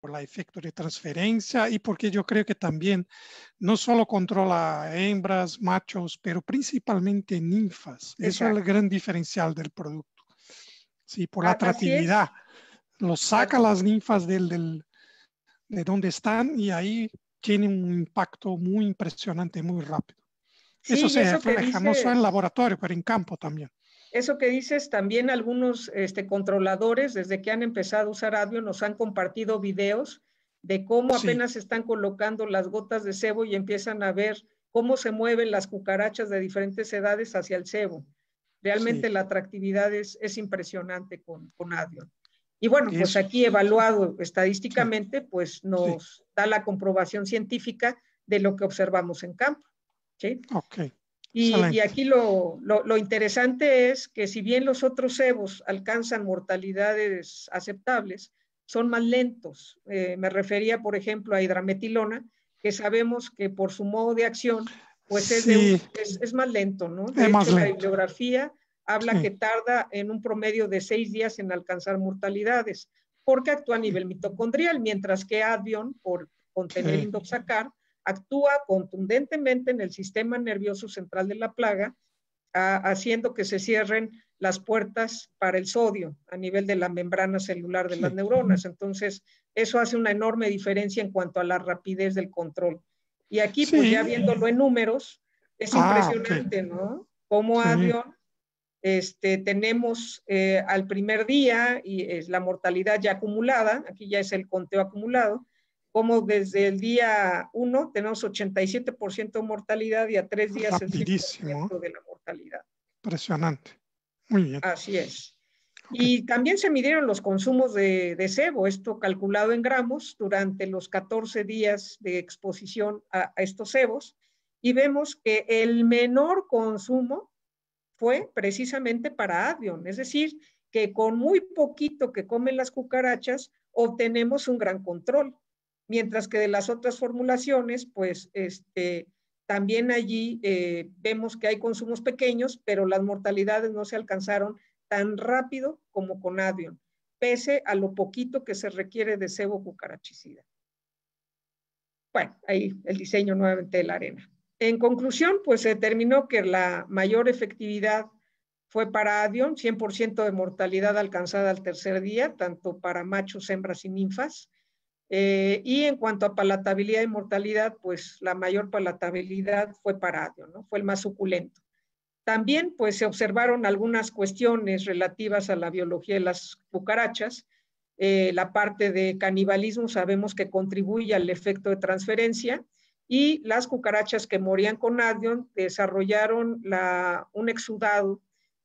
por el efecto de transferencia y porque yo creo que también no solo controla hembras, machos, pero principalmente ninfas. Eso es el gran diferencial del producto. Sí, por la ah, atractividad. Lo saca las ninfas del, de donde están y ahí tiene un impacto muy impresionante, muy rápido. eso se refleja no solo en laboratorio, pero en campo también. Eso que dices, también algunos este, controladores, desde que han empezado a usar Advio, nos han compartido videos de cómo apenas están colocando las gotas de cebo y empiezan a ver cómo se mueven las cucarachas de diferentes edades hacia el cebo. Realmente la atractividad es, impresionante con, con Y bueno, pues aquí evaluado estadísticamente, pues nos da la comprobación científica de lo que observamos en campo. ¿sí? Ok. Y, aquí lo, interesante es que si bien los otros cebos alcanzan mortalidades aceptables, son más lentos. Eh, me refería, por ejemplo, a hidrametilona, que sabemos que por su modo de acción, pues es, más lento, ¿no? la bibliografía habla que tarda en un promedio de seis días en alcanzar mortalidades, porque actúa a nivel mitocondrial, mientras que Advion, por contener indoxacar, actúa contundentemente en el sistema nervioso central de la plaga, haciendo que se cierren las puertas para el sodio a nivel de la membrana celular de las neuronas. Entonces, eso hace una enorme diferencia en cuanto a la rapidez del control. Y aquí, pues ya viéndolo en números, es ah, impresionante, ¿no? Como sí. este, tenemos eh, al primer día y es la mortalidad ya acumulada, aquí ya es el conteo acumulado, como desde el día 1 tenemos 87% de mortalidad y a tres días el de la mortalidad. Impresionante. Muy bien. Así es. Y también se midieron los consumos de, de, sebo, esto calculado en gramos, durante los 14 días de exposición a, estos cebos, y vemos que el menor consumo fue precisamente para avión, es decir, que con muy poquito que comen las cucarachas obtenemos un gran control mientras que de las otras formulaciones, pues este, también allí eh, vemos que hay consumos pequeños, pero las mortalidades no se alcanzaron tan rápido como con Adion pese a lo poquito que se requiere de cebo cucarachicida. Bueno, ahí el diseño nuevamente de la arena. En conclusión, pues se determinó que la mayor efectividad fue para Adion, 100% de mortalidad alcanzada al tercer día, tanto para machos, hembras y ninfas, eh, y en cuanto a palatabilidad y mortalidad, pues la mayor palatabilidad fue para ¿no? Fue el más suculento. También pues se observaron algunas cuestiones relativas a la biología de las cucarachas. Eh, la parte de canibalismo sabemos que contribuye al efecto de transferencia y las cucarachas que morían con Adion desarrollaron un exudado,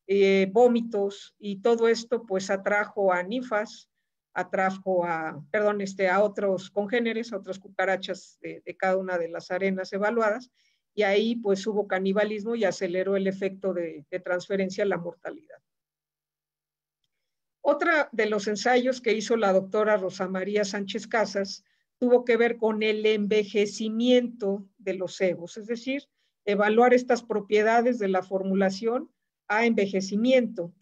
eh, vómitos y todo esto pues atrajo a nifas atrajo a, perdón, este, a otros congéneres, a otras cucarachas de, cada una de las arenas evaluadas, y ahí pues hubo canibalismo y aceleró el efecto de, de transferencia a la mortalidad. Otra de los ensayos que hizo la doctora Rosa María Sánchez Casas tuvo que ver con el envejecimiento de los cebos, es decir, evaluar estas propiedades de la formulación a envejecimiento.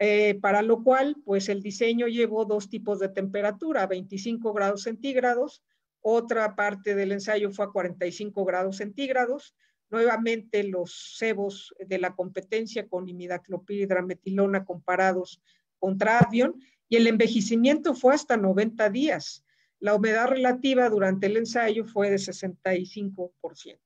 Eh, para lo cual pues el diseño llevó dos tipos de temperatura, 25 grados centígrados, otra parte del ensayo fue a 45 grados centígrados, nuevamente los cebos de la competencia con imidacloprid y comparados contra avión. y el envejecimiento fue hasta 90 días. La humedad relativa durante el ensayo fue de 65%.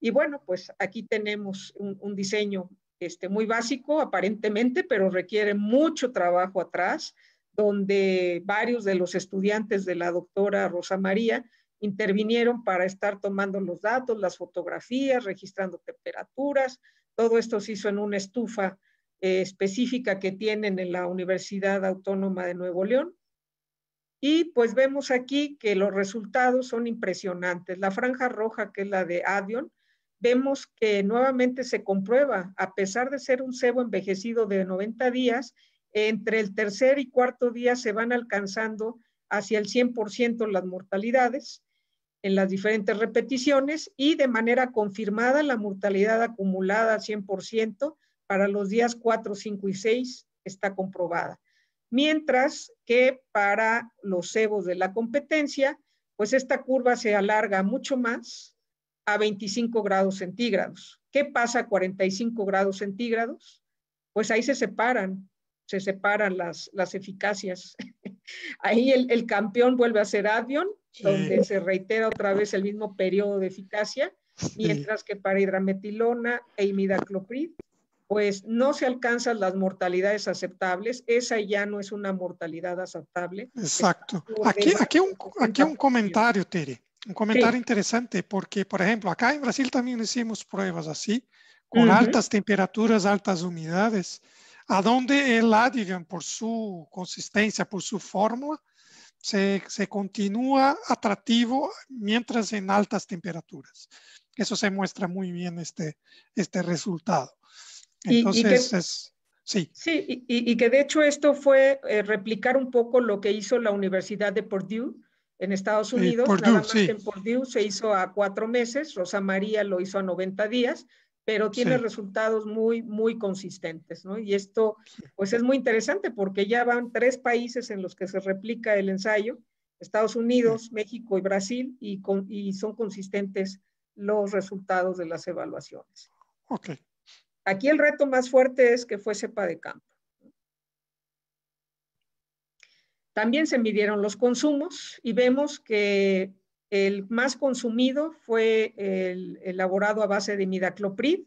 Y bueno, pues aquí tenemos un, un diseño este, muy básico aparentemente, pero requiere mucho trabajo atrás, donde varios de los estudiantes de la doctora Rosa María intervinieron para estar tomando los datos, las fotografías, registrando temperaturas. Todo esto se hizo en una estufa eh, específica que tienen en la Universidad Autónoma de Nuevo León. Y pues vemos aquí que los resultados son impresionantes. La franja roja, que es la de Adion, vemos que nuevamente se comprueba, a pesar de ser un cebo envejecido de 90 días, entre el tercer y cuarto día se van alcanzando hacia el 100% las mortalidades en las diferentes repeticiones y de manera confirmada la mortalidad acumulada al 100% para los días 4, 5 y 6 está comprobada. Mientras que para los cebos de la competencia, pues esta curva se alarga mucho más, a 25 grados centígrados. ¿Qué pasa a 45 grados centígrados? Pues ahí se separan, se separan las, las eficacias. Ahí el, campeón vuelve a ser Avion, donde se reitera otra vez el mismo periodo de eficacia, mientras que para hidrametilona e imidacloprid, pues no se alcanzan las mortalidades aceptables. Esa ya no es una mortalidad aceptable. Exacto. Aquí, aquí, un, aquí un comentario, Tere. Un comentario interesante porque, por ejemplo, acá en Brasil también hicimos pruebas así, con altas temperaturas, altas humedades, a donde el adián por su consistencia, por su fórmula, se, se, continúa atractivo mientras en altas temperaturas. Eso se muestra muy bien este, este resultado. Entonces, sí. Sí, y, que de hecho esto fue eh, replicar un poco lo que hizo la Universidad de Purdue en Estados eh, Unidos, nada se hizo a cuatro meses, Rosa María lo hizo a 90 días, pero tiene resultados muy, muy consistentes, ¿no? Y esto, pues es muy interesante porque ya van tres países en los que se replica el ensayo, Estados Unidos, México y Brasil, y, son consistentes los resultados de las evaluaciones. Aquí el reto más fuerte es que fue cepa de campo. También se midieron los consumos y vemos que el más consumido fue el elaborado a base de midacloprid,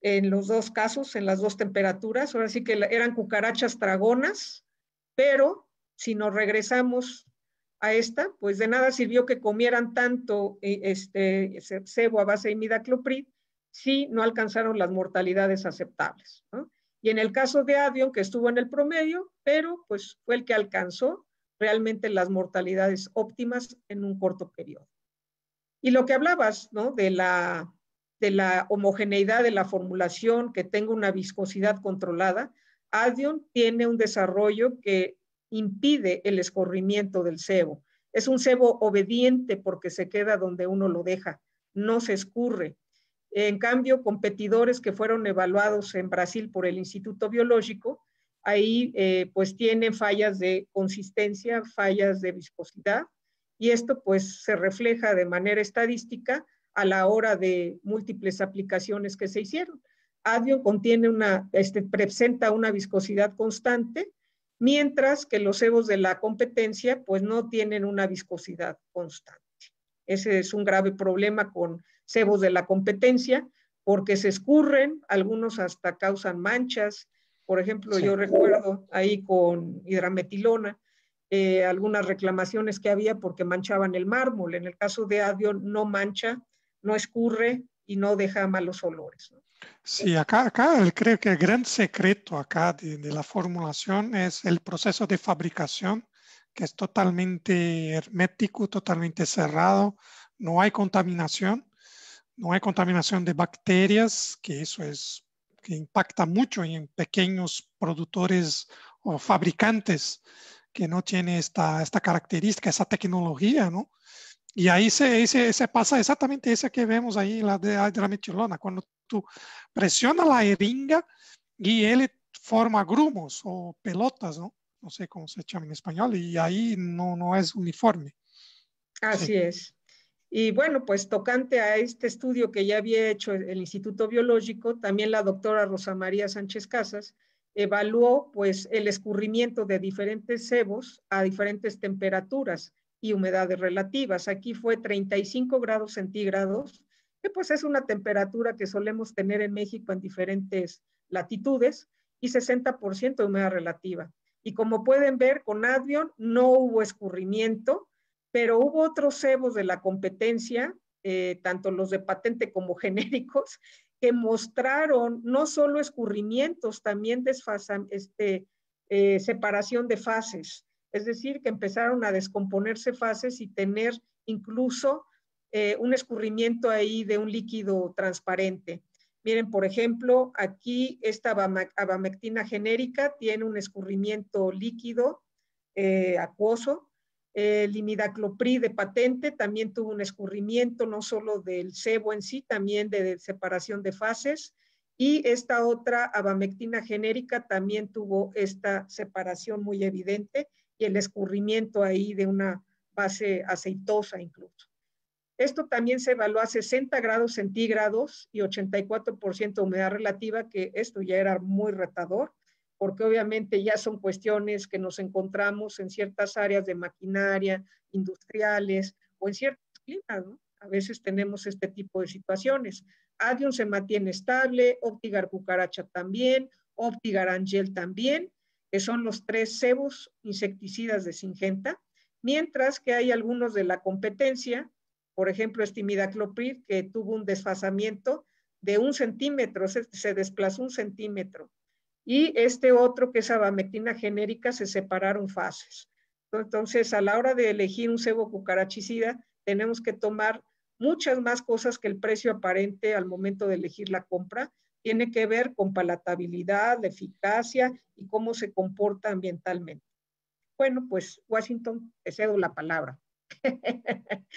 en los dos casos, en las dos temperaturas. Ahora sí que eran cucarachas tragonas, pero si nos regresamos a esta, pues de nada sirvió que comieran tanto eh, este, cebo a base de midacloprid si no alcanzaron las mortalidades aceptables. ¿no? Y en el caso de Adion, que estuvo en el promedio, pero pues fue el que alcanzó realmente las mortalidades óptimas en un corto periodo. Y lo que hablabas, ¿no? De la, de la homogeneidad de la formulación, que tenga una viscosidad controlada, Adion tiene un desarrollo que impide el escorrimiento del sebo. Es un sebo obediente porque se queda donde uno lo deja, no se escurre. En cambio, competidores que fueron evaluados en Brasil por el Instituto Biológico, ahí eh, pues tienen fallas de consistencia, fallas de viscosidad, y esto pues se refleja de manera estadística a la hora de múltiples aplicaciones que se hicieron. Adio contiene una, este, presenta una viscosidad constante, mientras que los cebos de la competencia pues no tienen una viscosidad constante. Ese es un grave problema con cebos de la competencia, porque se escurren, algunos hasta causan manchas. Por ejemplo, yo recuerdo ahí con hidrametilona, eh, algunas reclamaciones que había porque manchaban el mármol. En el caso de adio no mancha, no escurre y no deja malos olores. Sí, acá, creo que el gran secreto acá de la formulación es el proceso de fabricación que es totalmente hermético, totalmente cerrado, no hay contaminación, no hay contaminación de bacterias, que eso es que impacta mucho en pequeños productores o fabricantes que no tienen esta, esta característica, esa tecnología, ¿no? Y ahí se, pasa exactamente esa que vemos ahí, la de la cuando tú presionas la jeringa y él forma grumos o pelotas, ¿no? no sé cómo se llama en español, y ahí no, no es uniforme. Así es. Y bueno, pues tocante a este estudio que ya había hecho el Instituto Biológico, también la doctora Rosa María Sánchez Casas evaluó pues el escurrimiento de diferentes cebos a diferentes temperaturas y humedades relativas. Aquí fue 35 grados centígrados, que pues es una temperatura que solemos tener en México en diferentes latitudes, y 60% de humedad relativa. Y como pueden ver, con Advion no hubo escurrimiento, pero hubo otros cebos de la competencia, eh, tanto los de patente como genéricos, que mostraron no solo escurrimientos, también desfasan, este, eh, separación de fases. Es decir, que empezaron a descomponerse fases y tener incluso eh, un escurrimiento ahí de un líquido transparente. Miren, por ejemplo, aquí esta abamectina genérica tiene un escurrimiento líquido eh, acuoso. El imidacloprid de patente también tuvo un escurrimiento no solo del sebo en sí, también de separación de fases. Y esta otra abamectina genérica también tuvo esta separación muy evidente y el escurrimiento ahí de una base aceitosa incluso. Esto también se evaluó a 60 grados centígrados y 84% de humedad relativa, que esto ya era muy retador, porque obviamente ya son cuestiones que nos encontramos en ciertas áreas de maquinaria, industriales o en ciertos climas, ¿no? A veces tenemos este tipo de situaciones. adion se mantiene estable, Optigar cucaracha también, Optigar angel también, que son los tres cebos insecticidas de Singenta, mientras que hay algunos de la competencia por ejemplo, es este que tuvo un desfasamiento de un centímetro, se, desplazó un centímetro. Y este otro, que es abametina genérica, se separaron fases. Entonces, a la hora de elegir un cebo cucarachicida, tenemos que tomar muchas más cosas que el precio aparente al momento de elegir la compra. Tiene que ver con palatabilidad, eficacia y cómo se comporta ambientalmente. Bueno, pues Washington, te cedo la palabra.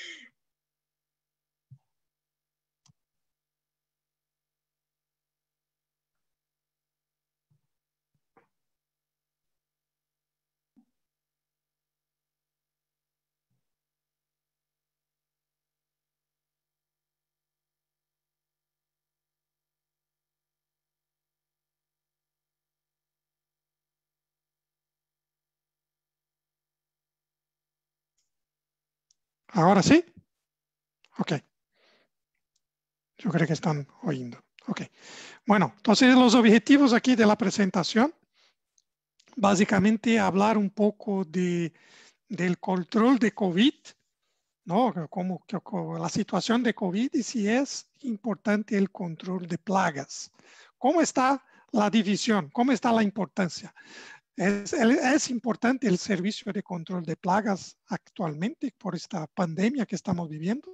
¿Ahora sí? Ok. Yo creo que están oyendo. Ok. Bueno, entonces los objetivos aquí de la presentación. Básicamente hablar un poco de, del control de COVID, ¿no? Como, la situación de COVID y si es importante el control de plagas. ¿Cómo está la división? ¿Cómo está la importancia? Es, importante el servicio de control de plagas actualmente por esta pandemia que estamos viviendo.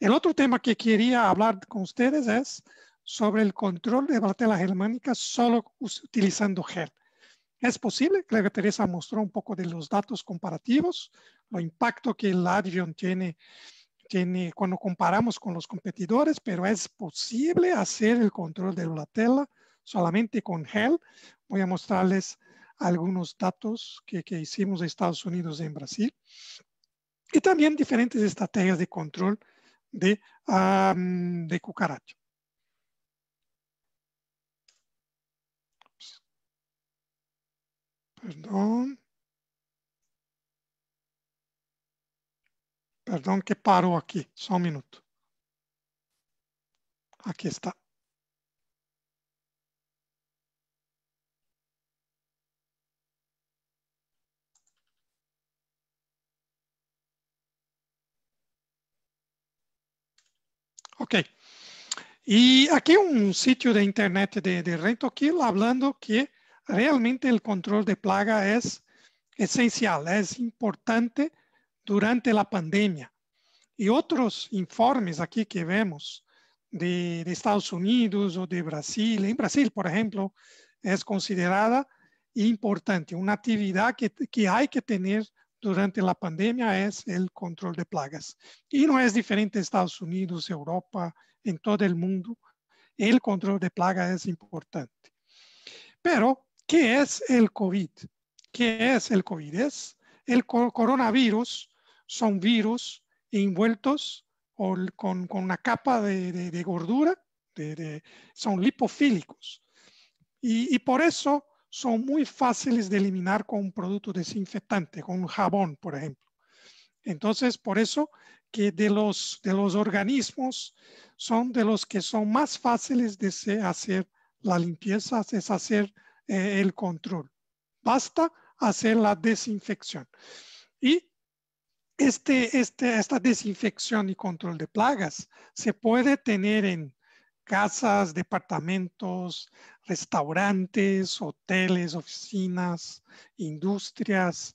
El otro tema que quería hablar con ustedes es sobre el control de tela germánica solo utilizando gel. Es posible, Claire Teresa mostró un poco de los datos comparativos, lo impacto que el Advion tiene, tiene cuando comparamos con los competidores, pero es posible hacer el control de la tela solamente con gel. Voy a mostrarles algunos datos que, hicimos en Estados Unidos y en Brasil. Y también diferentes estrategias de control de, um, de cucaracha. Perdón. Perdón que paró aquí, só un minuto. Aquí está. Ok. Y aquí un sitio de internet de, de Rentokill hablando que realmente el control de plaga es esencial, es importante durante la pandemia. Y otros informes aquí que vemos de, de Estados Unidos o de Brasil, en Brasil, por ejemplo, es considerada importante, una actividad que, que hay que tener durante la pandemia es el control de plagas. Y no es diferente en Estados Unidos, Europa, en todo el mundo. El control de plagas es importante. Pero, ¿qué es el COVID? ¿Qué es el COVID? Es el coronavirus, son virus envueltos con, con una capa de, de, gordura, de, son lipofílicos. y por eso son muy fáciles de eliminar con un producto desinfectante, con un jabón, por ejemplo. Entonces, por eso que de los, de los organismos son de los que son más fáciles de hacer la limpieza, es hacer eh, el control. Basta hacer la desinfección. Y este, este, esta desinfección y control de plagas se puede tener en casas, departamentos, restaurantes, hoteles, oficinas, industrias,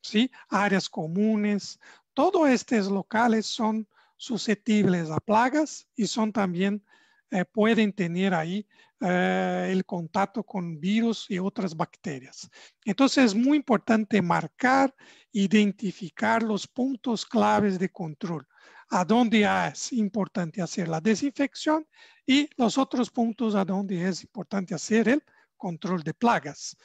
¿sí? áreas comunes. Todos estos locales son susceptibles a plagas y son también eh, pueden tener ahí eh, el contacto con virus y otras bacterias. Entonces es muy importante marcar, identificar los puntos claves de control a dónde es importante hacer la desinfección y los otros puntos a donde es importante hacer el control de plagas.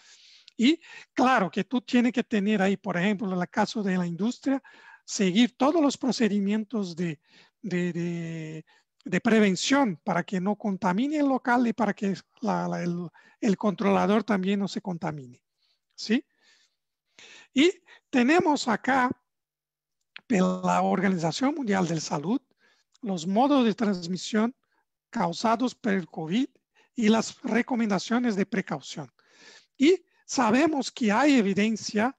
Y claro que tú tienes que tener ahí, por ejemplo, en el caso de la industria, seguir todos los procedimientos de, de, de, prevención para que no contamine el local y para que el, el, controlador también no se contamine. ¿sí? Y tenemos acá de la Organización Mundial de la Salud, los modos de transmisión causados por el COVID y las recomendaciones de precaución. Y sabemos que hay evidencia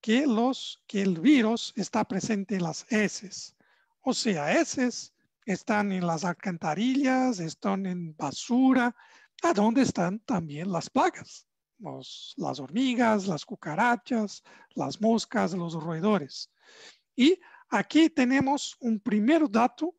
que, los, que el virus está presente en las heces. O sea, heces están en las alcantarillas, están en basura, a donde están también las plagas, las hormigas, las cucarachas, las moscas, los roedores. Y aquí tenemos un primer dato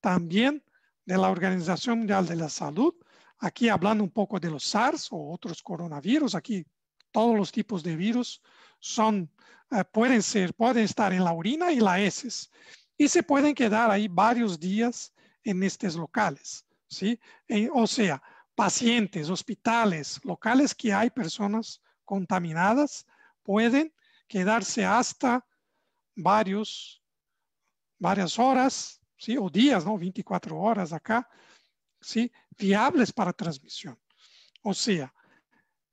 también de la Organización Mundial de la Salud, aquí hablando un poco de los SARS o otros coronavirus, aquí todos los tipos de virus son, eh, pueden ser, pueden estar en la orina y la heces y se pueden quedar ahí varios días en estos locales, ¿sí? Eh, o sea, pacientes, hospitales, locales que hay personas contaminadas pueden quedarse hasta varios varias horas, ¿sí? o días, ¿no? 24 horas acá, ¿sí? viables para transmisión. O sea,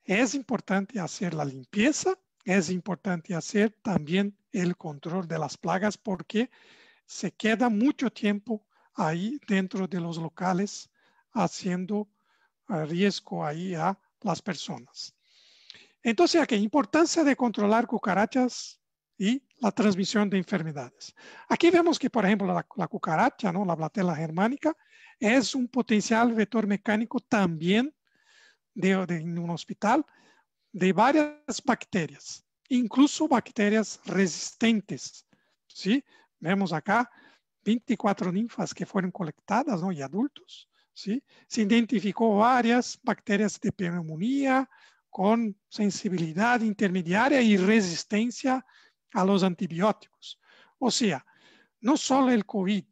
es importante hacer la limpieza, es importante hacer también el control de las plagas porque se queda mucho tiempo ahí dentro de los locales haciendo eh, riesgo ahí a las personas. Entonces, aquí, importancia de controlar cucarachas y la transmisión de enfermedades. Aquí vemos que, por ejemplo, la, cucaracha, ¿no? la blatela germánica, es un potencial vector mecánico también de, en un hospital de varias bacterias, incluso bacterias resistentes. Vemos acá 24 ninfas que fueron colectadas ¿no? y adultos. ¿sí? Se identificó varias bacterias de pneumonía con sensibilidad intermediaria y resistencia a los antibióticos. O sea, no solo el COVID,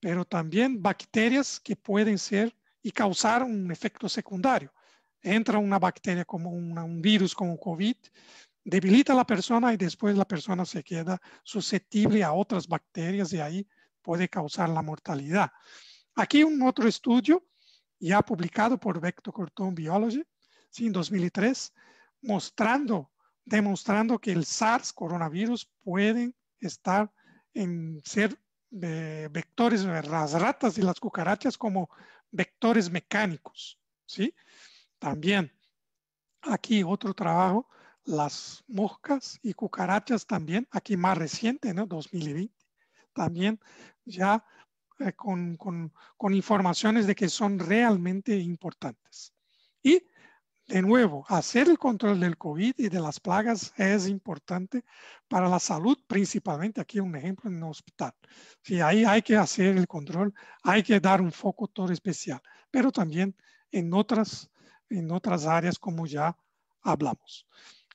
pero también bacterias que pueden ser y causar un efecto secundario. Entra una bacteria como un virus, como COVID, debilita a la persona y después la persona se queda susceptible a otras bacterias y ahí puede causar la mortalidad. Aquí un otro estudio ya publicado por Vector Corton Biology, en 2003, mostrando demostrando que el SARS coronavirus pueden estar en ser de vectores, las ratas y las cucarachas como vectores mecánicos, ¿sí? También aquí otro trabajo, las moscas y cucarachas también, aquí más reciente, ¿no? 2020, también ya eh, con, con informaciones de que son realmente importantes. Y de nuevo, hacer el control del COVID y de las plagas es importante para la salud, principalmente aquí un ejemplo en un hospital. Si ahí hay que hacer el control, hay que dar un foco todo especial, pero también en otras, en otras áreas como ya hablamos.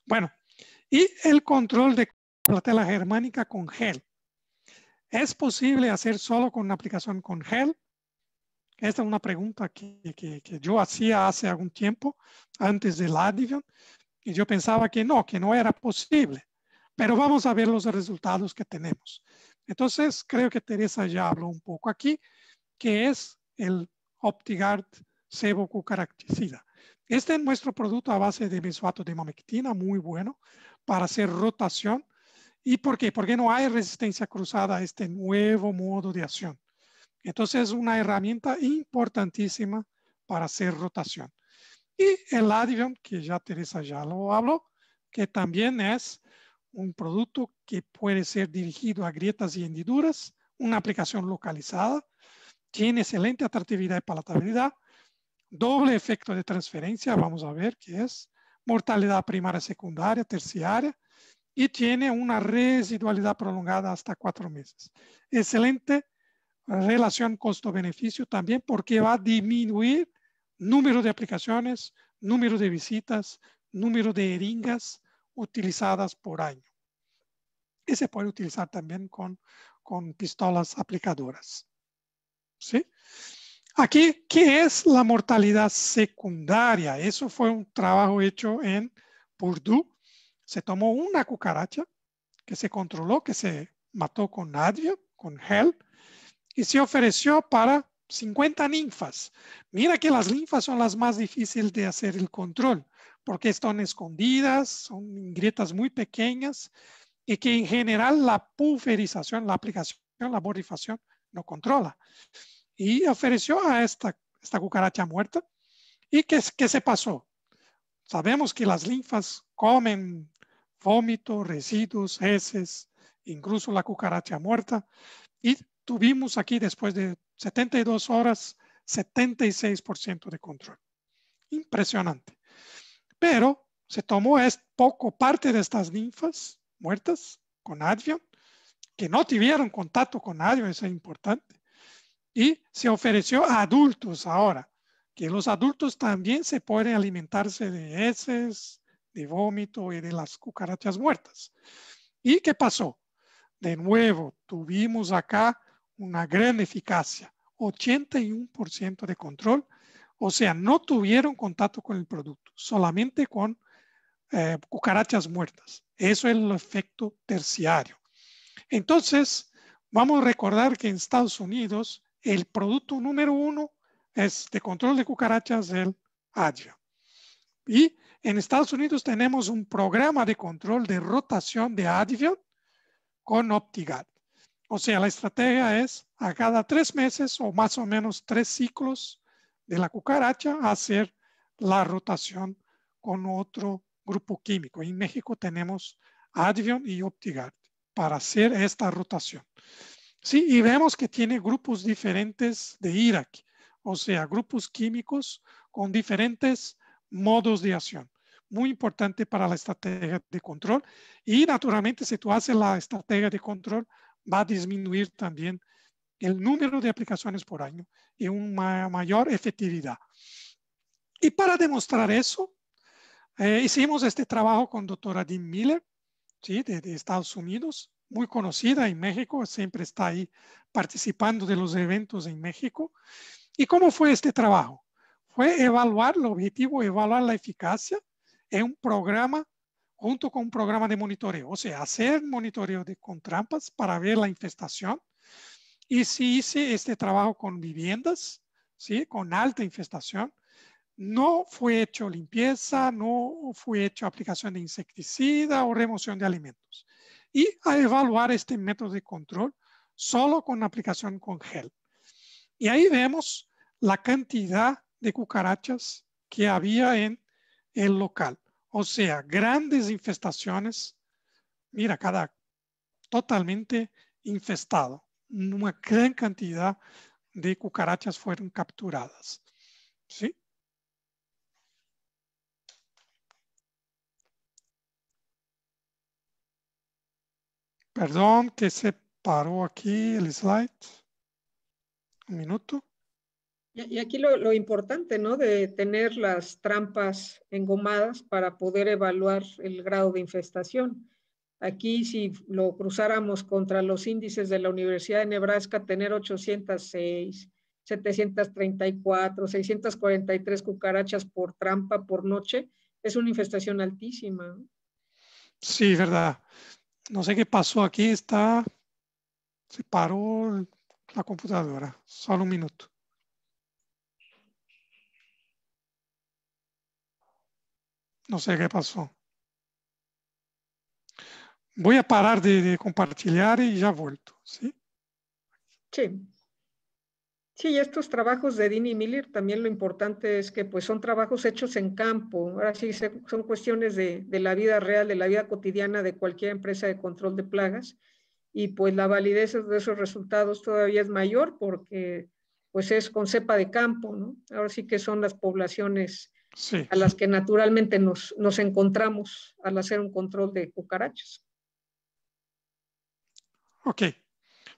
Bueno, y el control de la platela germánica con gel. Es posible hacer solo con una aplicación con gel esta es una pregunta que, yo hacía hace algún tiempo, antes de adivión, y yo pensaba que no, que no era posible. Pero vamos a ver los resultados que tenemos. Entonces, creo que Teresa ya habló un poco aquí, que es el OptiGuard sebocucaracticida. Este es nuestro producto a base de benzoato de mamectina, muy bueno para hacer rotación. ¿Y por qué? Porque no hay resistencia cruzada a este nuevo modo de acción. Entonces es una herramienta importantísima para hacer rotación. Y el Advion, que ya Teresa ya lo habló, que también es un producto que puede ser dirigido a grietas y hendiduras, una aplicación localizada, tiene excelente atractividad y palatabilidad, doble efecto de transferencia, vamos a ver qué es, mortalidad primaria, secundaria, terciaria, y tiene una residualidad prolongada hasta cuatro meses. Excelente relación costo-beneficio también porque va a disminuir número de aplicaciones, número de visitas, número de eringas utilizadas por año. Y se puede utilizar también con, con pistolas aplicadoras. ¿Sí? Aquí, ¿qué es la mortalidad secundaria? Eso fue un trabajo hecho en Purdue. Se tomó una cucaracha que se controló, que se mató con nadie, con gel, y se ofreció para 50 ninfas. Mira que las linfas son las más difíciles de hacer el control, porque están escondidas, son grietas muy pequeñas y que en general la pulverización, la aplicación, la borrifación no controla. Y ofreció a esta, esta cucaracha muerta. ¿Y qué, se pasó? Sabemos que las linfas comen vómito, residuos, heces, incluso la cucaracha muerta, y tuvimos aquí después de 72 horas 76% de control. Impresionante. Pero se tomó es poco parte de estas ninfas muertas con Advion, que no tuvieron contacto con Advion, eso es importante, y se ofreció a adultos ahora, que los adultos también se pueden alimentarse de heces, de vómito y de las cucarachas muertas. ¿Y qué pasó? De nuevo, tuvimos acá una gran eficacia, 81% de control, o sea, no tuvieron contacto con el producto, solamente con eh, cucarachas muertas. Eso es el efecto terciario. Entonces, vamos a recordar que en Estados Unidos el producto número uno es de control de cucarachas, el Advion. Y en Estados Unidos tenemos un programa de control de rotación de Advion con OptiGuard. O sea, la estrategia es a cada tres meses o más o menos tres ciclos de la cucaracha hacer la rotación con otro grupo químico. En México tenemos Advion y Optigard para hacer esta rotación. Sí, y vemos que tiene grupos diferentes de Irak, o sea, grupos químicos con diferentes modos de acción. Muy importante para la estrategia de control. Y naturalmente, si tú haces la estrategia de control, va a disminuir también el número de aplicaciones por año y una mayor efectividad. Y para demostrar eso, eh, hicimos este trabajo con doctora Dean Miller, ¿sí? de, Estados Unidos, muy conocida en México, siempre está ahí participando de los eventos en México. ¿Y cómo fue este trabajo? Fue evaluar, el objetivo, evaluar la eficacia en un programa junto con un programa de monitoreo, o sea, hacer monitoreo de, con trampas para ver la infestación. Y si hice este trabajo con viviendas, ¿sí? con alta infestación, no fue hecho limpieza, no fue hecho aplicación de insecticida o remoción de alimentos. Y a evaluar este método de control solo con aplicación con gel. Y ahí vemos la cantidad de cucarachas que había en el local. O sea, grandes infestaciones. Mira, cada totalmente infestado. Una gran cantidad de cucarachas fueron capturadas. ¿Sí? Perdón que se paró aquí el slide. Un minuto. Y aquí lo, importante, ¿no? De tener las trampas engomadas para poder evaluar el grado de infestación. Aquí, si lo cruzáramos contra los índices de la Universidad de Nebraska, tener 806, 734, 643 cucarachas por trampa por noche, es una infestación altísima. Sí, verdad. No sé qué pasó aquí, está... Se paró la computadora. Solo un minuto. No sé qué pasó. Voy a parar de, compartir y ya vuelto, ¿sí? Sí. estos trabajos de Dini Miller también lo importante es que pues son trabajos hechos en campo. Ahora sí son cuestiones de, la vida real, de la vida cotidiana de cualquier empresa de control de plagas. Y pues la validez de esos resultados todavía es mayor porque pues es con cepa de campo, Ahora sí que son las poblaciones a las que naturalmente nos, encontramos al hacer un control de cucarachas. Ok.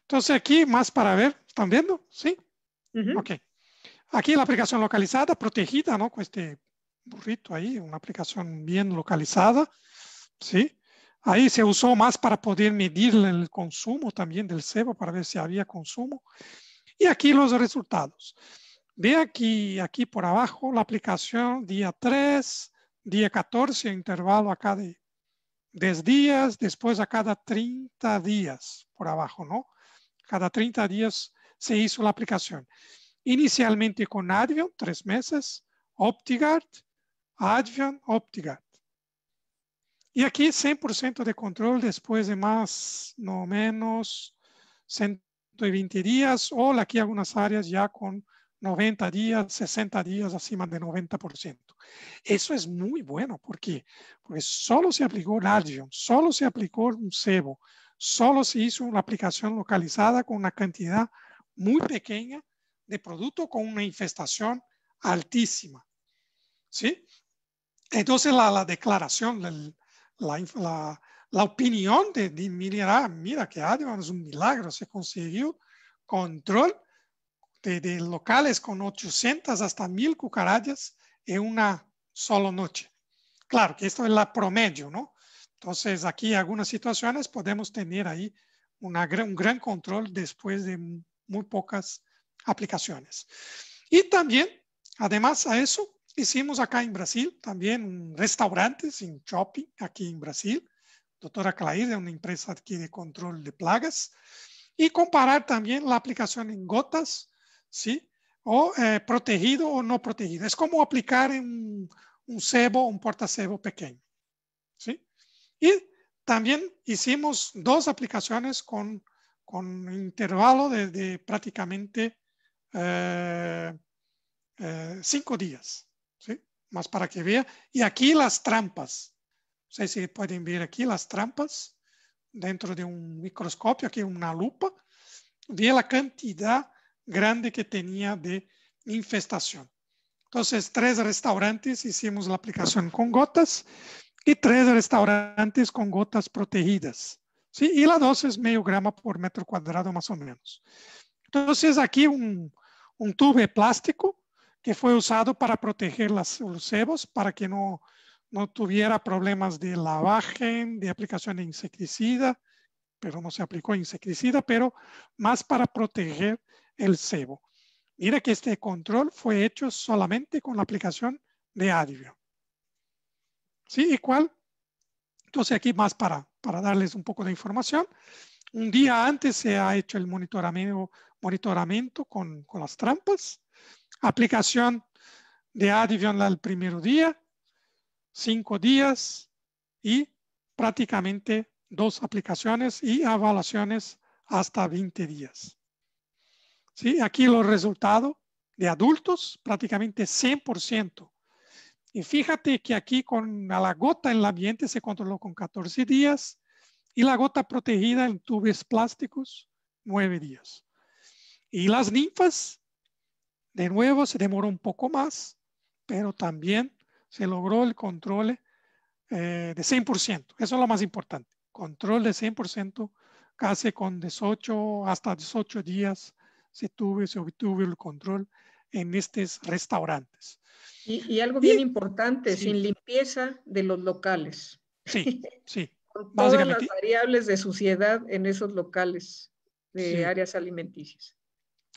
Entonces aquí más para ver, ¿están viendo? Sí. Ok. Aquí la aplicación localizada, protegida, ¿no? Con pues, este burrito ahí, una aplicación bien localizada, ¿sí? Ahí se usó más para poder medir el consumo también del cebo, para ver si había consumo. Y aquí los resultados. Ve aquí, aquí por abajo, la aplicación día 3, día 14, intervalo acá de 10 días, después a cada 30 días, por abajo, ¿no? Cada 30 días se hizo la aplicación. Inicialmente con Advion, tres meses, OptiGuard, Advion, OptiGuard. Y aquí 100% de control después de más, no menos, 120 días, o aquí algunas áreas ya con 90 días, 60 días, acima de 90%. Eso es muy bueno. ¿Por qué? Porque solo se aplicó radio, solo se aplicó un cebo, solo se hizo una aplicación localizada con una cantidad muy pequeña de producto con una infestación altísima. ¿Sí? Entonces la, la declaración, la, la, opinión de, de ah, mira, que además es un milagro, se consiguió control de, locales con 800 hasta 1000 cucarachas en una sola noche. Claro que esto es la promedio, ¿no? Entonces, aquí en algunas situaciones podemos tener ahí un gran control después de muy pocas aplicaciones. Y también, además a eso, hicimos acá en Brasil también restaurantes en shopping aquí en Brasil. Doctora Clair de una empresa aquí de control de plagas. Y comparar también la aplicación en gotas ¿sí? O eh, protegido o no protegido. Es como aplicar un, un cebo, un portacebo pequeño, ¿sí? Y también hicimos dos aplicaciones con, con intervalo de, prácticamente eh, eh, cinco días, ¿sí? Más para que vea. Y aquí las trampas. No sé si pueden ver aquí las trampas dentro de un microscopio, aquí una lupa. Ve la cantidad grande que tenía de infestación. Entonces, tres restaurantes hicimos la aplicación con gotas y tres restaurantes con gotas protegidas. ¿sí? Y la dosis medio grama por metro cuadrado más o menos. Entonces, aquí un, un tubo plástico que fue usado para proteger las, los cebos, para que no, no tuviera problemas de lavaje, de aplicación de insecticida, pero no se aplicó insecticida, pero más para proteger el cebo. Mira que este control fue hecho solamente con la aplicación de Adivio. ¿Sí? ¿Y cuál? Entonces aquí más para, para darles un poco de información. Un día antes se ha hecho el monitoramiento, con, con las trampas. Aplicación de Adivion el primer día, cinco días y prácticamente dos aplicaciones y evaluaciones hasta 20 días. Aquí los resultados de adultos, prácticamente 100%. Y fíjate que aquí con la gota en el ambiente se controló con 14 días y la gota protegida en tubos plásticos, 9 días. Y las ninfas, de nuevo, se demoró un poco más, pero también se logró el control eh, de 100%. Eso es lo más importante. Control de 100% casi con 18 hasta 18 días se, se obtuvo el control en estos restaurantes. Y, algo bien importante, sin limpieza de los locales. Sí, sí. todas las variables de suciedad en esos locales de áreas alimenticias.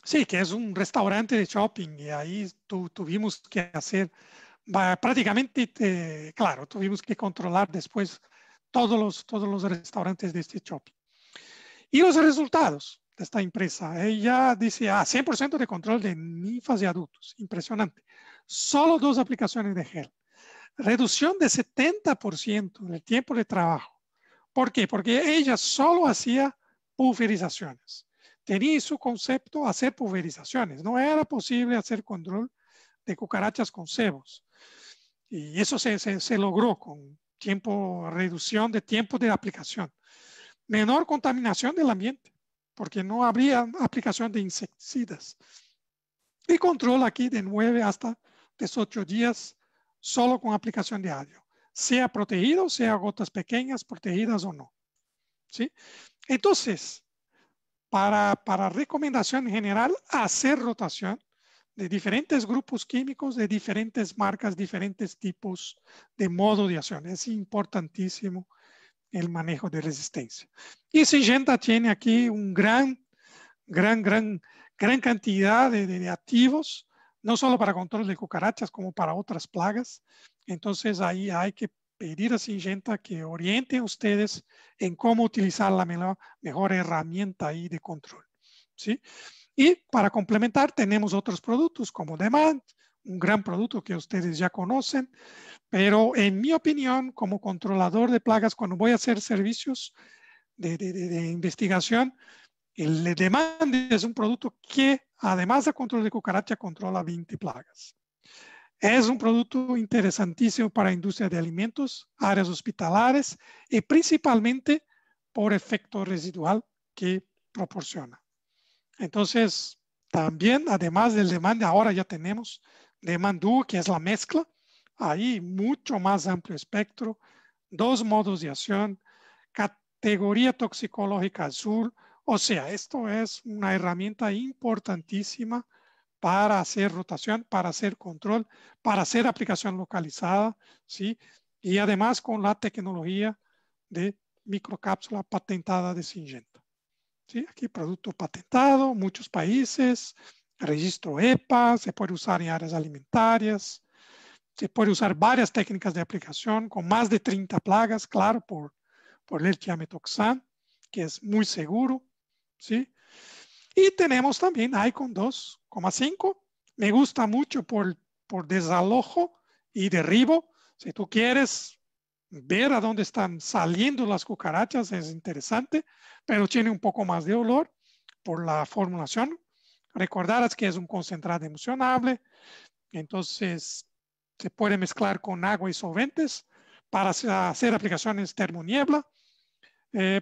Sí, que es un restaurante de shopping y ahí tuvimos que hacer prácticamente, eh, claro, tuvimos que controlar después todos los, todos los restaurantes de este shopping. Y los resultados de esta empresa. Ella dice, a ah, 100% de control de ninfas y adultos. Impresionante. Solo dos aplicaciones de gel. Reducción de 70% del tiempo de trabajo. ¿Por qué? Porque ella solo hacía pulverizaciones. Tenía su concepto hacer pulverizaciones. No era posible hacer control de cucarachas con cebos. Y eso se, se logró con tiempo, reducción de tiempo de aplicación. Menor contaminación del ambiente porque no habría aplicación de insecticidas. Y control aquí de 9 hasta 18 días solo con aplicación diaria, sea protegido, sea gotas pequeñas, protegidas o no. ¿Sí? Entonces, para, para recomendación general, hacer rotación de diferentes grupos químicos, de diferentes marcas, diferentes tipos de modo de acción. Es importantísimo el manejo de resistencia. Y Syngenta tiene aquí un gran, gran, gran, gran cantidad de, de, activos, no solo para control de cucarachas, como para otras plagas. Entonces ahí hay que pedir a Syngenta que oriente a ustedes en cómo utilizar la mejor, herramienta ahí de control. ¿sí? Y para complementar, tenemos otros productos como Demand, un gran producto que ustedes ya conocen, pero en mi opinión, como controlador de plagas, cuando voy a hacer servicios de, investigación, el demand es un producto que, además de control de cucaracha, controla 20 plagas. Es un producto interesantísimo para la industria de alimentos, áreas hospitalares y principalmente por efecto residual que proporciona. Entonces, también, además del Demande, ahora ya tenemos de Mandú, que es la mezcla. Ahí mucho más amplio espectro, dos modos de acción, categoría toxicológica azul. O sea, esto es una herramienta importantísima para hacer rotación, para hacer control, para hacer aplicación localizada, ¿sí? Y además con la tecnología de microcápsula patentada de Syngenta. ¿Sí? Aquí producto patentado, muchos países, registro EPA, se puede usar en áreas alimentarias, se puede usar varias técnicas de aplicación con más de 30 plagas, claro, por, por el chiametoxan, que es muy seguro, ¿sí? Y tenemos también ICON 2,5. Me gusta mucho por, por desalojo y derribo. Si tú quieres ver a dónde están saliendo las cucarachas, es interesante, pero tiene un poco más de olor por la formulación Recordarás que es un concentrado emulsionable, entonces se puede mezclar con agua y solventes para hacer aplicaciones termoniebla, eh,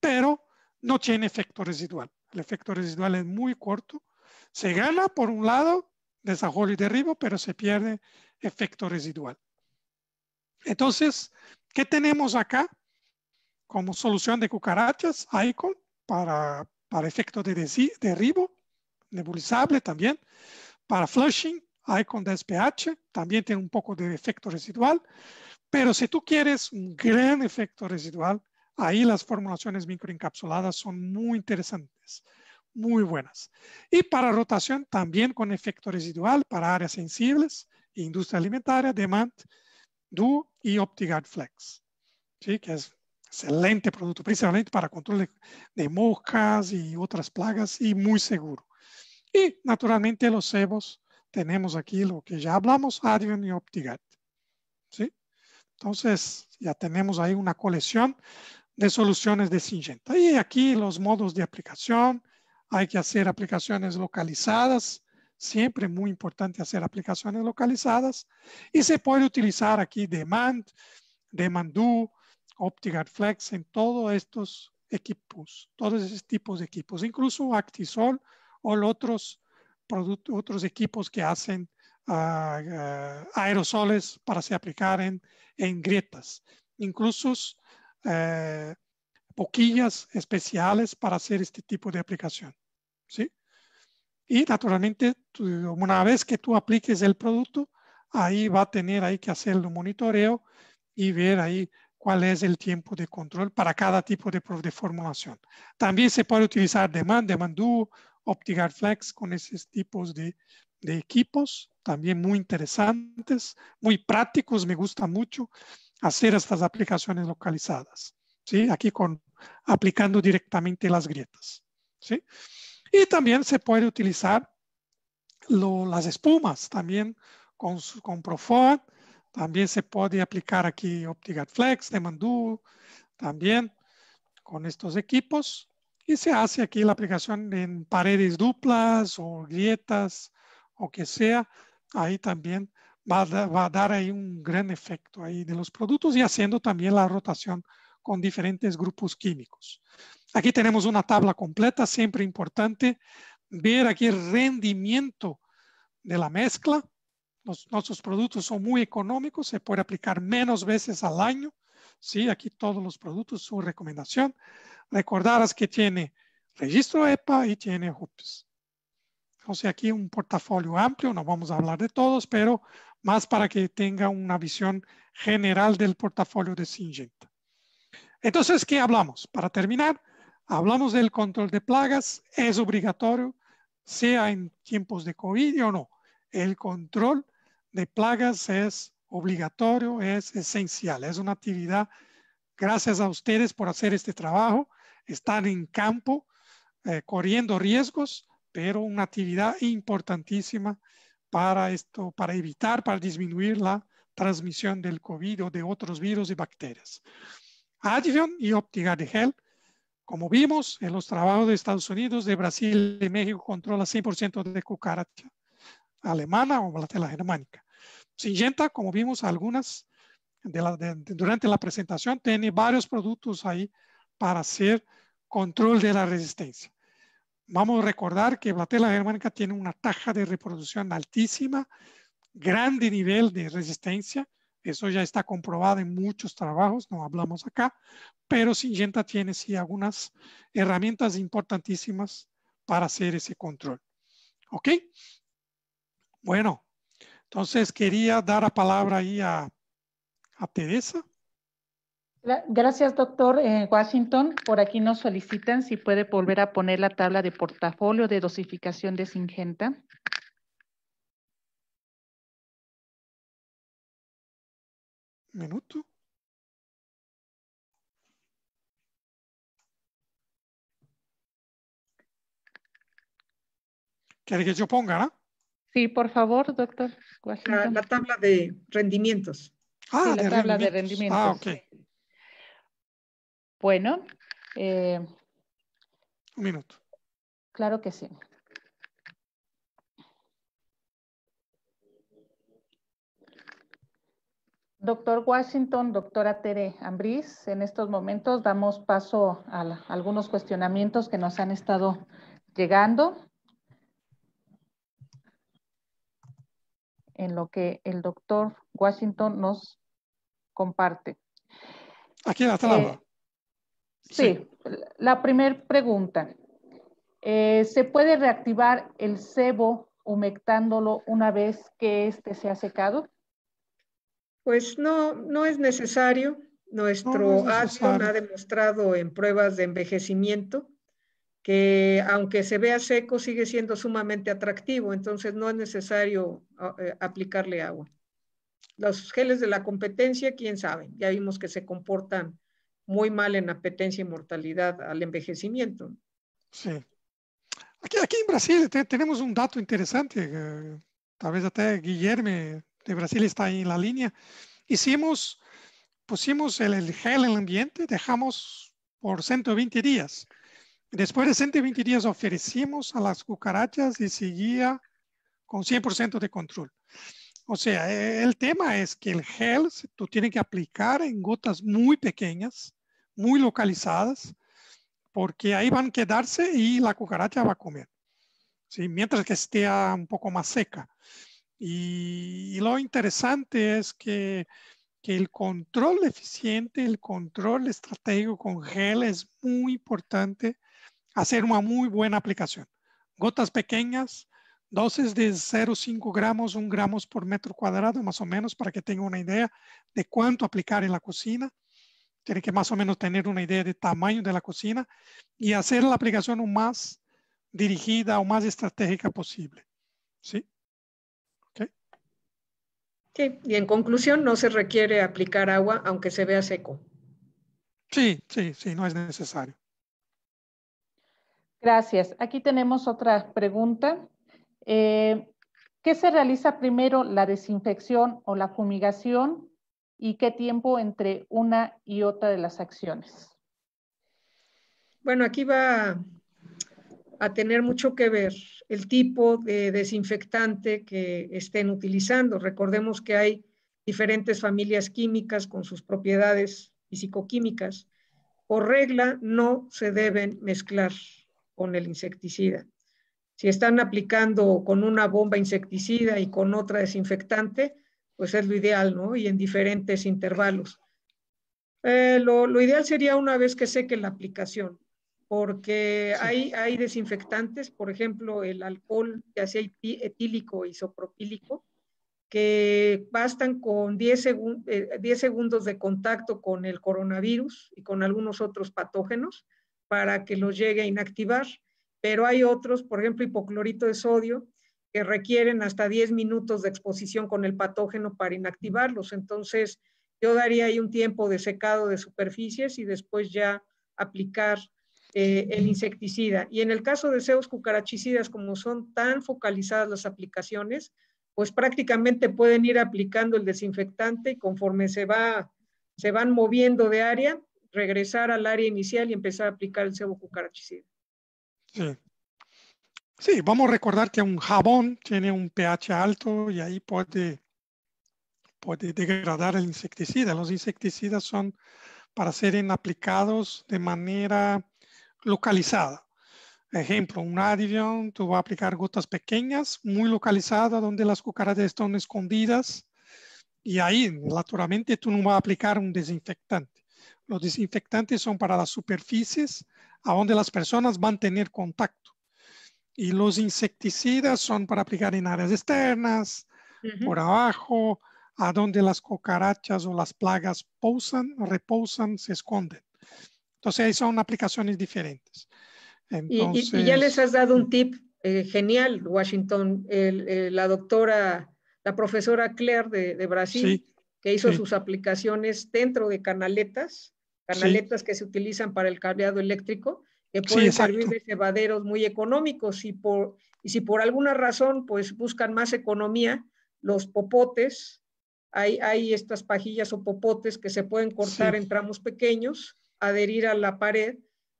pero no tiene efecto residual. El efecto residual es muy corto. Se gana, por un lado, desarrollo y derribo, pero se pierde efecto residual. Entonces, ¿qué tenemos acá como solución de cucarachas, ICON, para, para efecto de derribo? nebulizable también. Para flushing hay con pH, también tiene un poco de efecto residual, pero si tú quieres un gran efecto residual, ahí las formulaciones microencapsuladas son muy interesantes, muy buenas. Y para rotación también con efecto residual para áreas sensibles, industria alimentaria, demand, DUO y OptiGuard Flex, ¿sí? que es excelente producto, principalmente para control de moscas y otras plagas y muy seguro. Y naturalmente los cebos, tenemos aquí lo que ya hablamos, Advent y Optigat. ¿Sí? Entonces ya tenemos ahí una colección de soluciones de Syngenta. Y aquí los modos de aplicación, hay que hacer aplicaciones localizadas, siempre muy importante hacer aplicaciones localizadas. Y se puede utilizar aquí Demand, DemandU, OptiGuard Flex en todos estos equipos, todos esos tipos de equipos, incluso Actisol, o los otros, productos, otros equipos que hacen ah, ah, aerosoles para se aplicar en, grietas. Incluso boquillas eh, especiales para hacer este tipo de aplicación. ¿sí? Y naturalmente, una vez que tú apliques el producto, ahí va a tener ahí que hacer el monitoreo y ver ahí cuál es el tiempo de control para cada tipo de, de formulación. También se puede utilizar demand, demand Optigar Flex con esos tipos de, equipos, también muy interesantes, muy prácticos, me gusta mucho hacer estas aplicaciones localizadas, ¿sí? Aquí con, aplicando directamente las grietas, ¿sí? Y también se puede utilizar las espumas, también con, con también se puede aplicar aquí OptiGuard Flex, Demandu, también con estos equipos y se hace aquí la aplicación en paredes duplas o grietas o que sea, ahí también va a, dar, va a dar ahí un gran efecto ahí de los productos y haciendo también la rotación con diferentes grupos químicos. Aquí tenemos una tabla completa, siempre importante ver aquí el rendimiento de la mezcla. Los, nuestros productos son muy económicos, se puede aplicar menos veces al año Sí, aquí todos los productos, su recomendación. Recordarás que tiene registro EPA y tiene HUPS. O sea, aquí un portafolio amplio, no vamos a hablar de todos, pero más para que tenga una visión general del portafolio de Syngenta. Entonces, ¿qué hablamos? Para terminar, hablamos del control de plagas, es obligatorio, sea en tiempos de COVID o no. El control de plagas es obligatorio, es esencial, es una actividad. Gracias a ustedes por hacer este trabajo. Están en campo eh, corriendo riesgos, pero una actividad importantísima para esto, para evitar, para disminuir la transmisión del COVID o de otros virus y bacterias. Advion y óptica de gel, como vimos en los trabajos de Estados Unidos, de Brasil y México, controla 100% de cucaracha alemana o la tela germánica. Syngenta, como vimos algunas durante la presentación, tiene varios productos ahí para hacer control de la resistencia. Vamos a recordar que la tela germánica tiene una tasa de reproducción altísima, grande nivel de resistencia, eso ya está comprobado en muchos trabajos, no hablamos acá, pero Syngenta tiene sí algunas herramientas importantísimas para hacer ese control. ¿Ok? Bueno, entonces, quería dar la palabra ahí a, Teresa. Gracias, doctor eh, Washington. Por aquí nos solicitan si puede volver a poner la tabla de portafolio de dosificación de Singenta. Minuto. ¿Quiere que yo ponga, no? Sí, por favor, doctor. La, la, tabla de rendimientos. Ah, sí, la tabla de rendimientos. Ah, ok. Bueno. Eh, Un minuto. Claro que sí. Doctor Washington, doctora Tere Ambriz, en estos momentos damos paso a, a algunos cuestionamientos que nos han estado llegando. en lo que el doctor Washington nos comparte. Aquí la eh, sí, la primera pregunta. Eh, ¿Se puede reactivar el sebo humectándolo una vez que éste se ha secado? Pues no, no es necesario. Nuestro no, no ha demostrado en pruebas de envejecimiento que aunque se vea seco, sigue siendo sumamente atractivo, entonces no es necesario ah, eh, aplicarle agua. Los geles de la competencia, quién sabe, ya vimos que se comportan muy mal en apetencia y mortalidad al envejecimiento. Sí. Aquí, aquí en Brasil tenemos un dato interesante, eh, tal vez hasta Guillermo de Brasil está ahí en la línea. Hicimos, pusimos el gel en el ambiente, dejamos por 120 días. Después de 120 días ofrecimos a las cucarachas y seguía con 100% de control. O sea, e, el tema es que el gel tú tiene que aplicar en gotas muy pequeñas, muy localizadas, porque ahí van a quedarse y la cucaracha va a comer. ¿sí? Mientras que esté un poco más seca. Y, y lo interesante es que, que, el control eficiente, el control estratégico con gel es muy importante hacer una muy buena aplicación. Gotas pequeñas, dosis de 0,5 gramos, 1 gramos por metro cuadrado, más o menos, para que tenga una idea de cuánto aplicar en la cocina. Tiene que más o menos tener una idea de tamaño de la cocina y hacer la aplicación lo más dirigida o más estratégica posible. ¿Sí? Sí, y en conclusión, no se requiere aplicar agua aunque se vea seco. Sí, sí, sí, no es necesario. Gracias. Aquí tenemos otra pregunta. Eh, ¿Qué se realiza primero, la desinfección o la fumigación? ¿Y qué tiempo entre una y otra de las acciones? Bueno, aquí va a tener mucho que ver el tipo de desinfectante que estén utilizando. Recordemos que hay diferentes familias químicas con sus propiedades psicoquímicas. Por regla, no se deben mezclar con el insecticida. Si están aplicando con una bomba insecticida y con otra desinfectante, pues es lo ideal, ¿no? Y en diferentes intervalos. Eh, lo, ideal sería una vez que seque la aplicación, porque hay, desinfectantes, por ejemplo, el alcohol, de aceite etílico, isopropílico, que bastan con 10, eh, segundos de contacto con el coronavirus y con algunos otros patógenos para que los llegue a inactivar, pero hay otros, por ejemplo, hipoclorito de sodio, que requieren hasta 10 minutos de exposición con el patógeno para inactivarlos. Entonces, yo daría ahí un tiempo de secado de superficies y después ya aplicar eh, el insecticida. Y en el caso de ceos cucarachicidas, como son tan focalizadas las aplicaciones, pues prácticamente pueden ir aplicando el desinfectante y conforme se va se van moviendo de área, regresar al área inicial y empezar a aplicar el cebo cucarachicida. Sí. sí, vamos a recordar que un jabón tiene un pH alto y ahí puede, puede degradar el insecticida. Los insecticidas son para ser aplicados de manera localizada. Ejemplo, un Adivion, tú vas a aplicar gotas pequeñas, muy localizadas, donde las cucarachas están escondidas. Y ahí, naturalmente, tú no vas a aplicar un desinfectante. Los desinfectantes son para las superficies a donde las personas van a tener contacto. Y los insecticidas son para aplicar en áreas externas, por abajo, a donde las cocarachas o las plagas posan, reposan, se esconden. Entonces, ahí son aplicaciones diferentes. y, ya les has dado un tip eh, genial, Washington, eh, la doctora, la profesora Claire de, Brasil que hizo sus aplicaciones dentro de canaletas, canaletas que se utilizan para el cableado eléctrico, que pueden servir de cebaderos muy económicos y, si por alguna razón pues buscan más economía, los popotes, hay, hay estas pajillas o popotes que se pueden cortar en tramos pequeños, adherir a la pared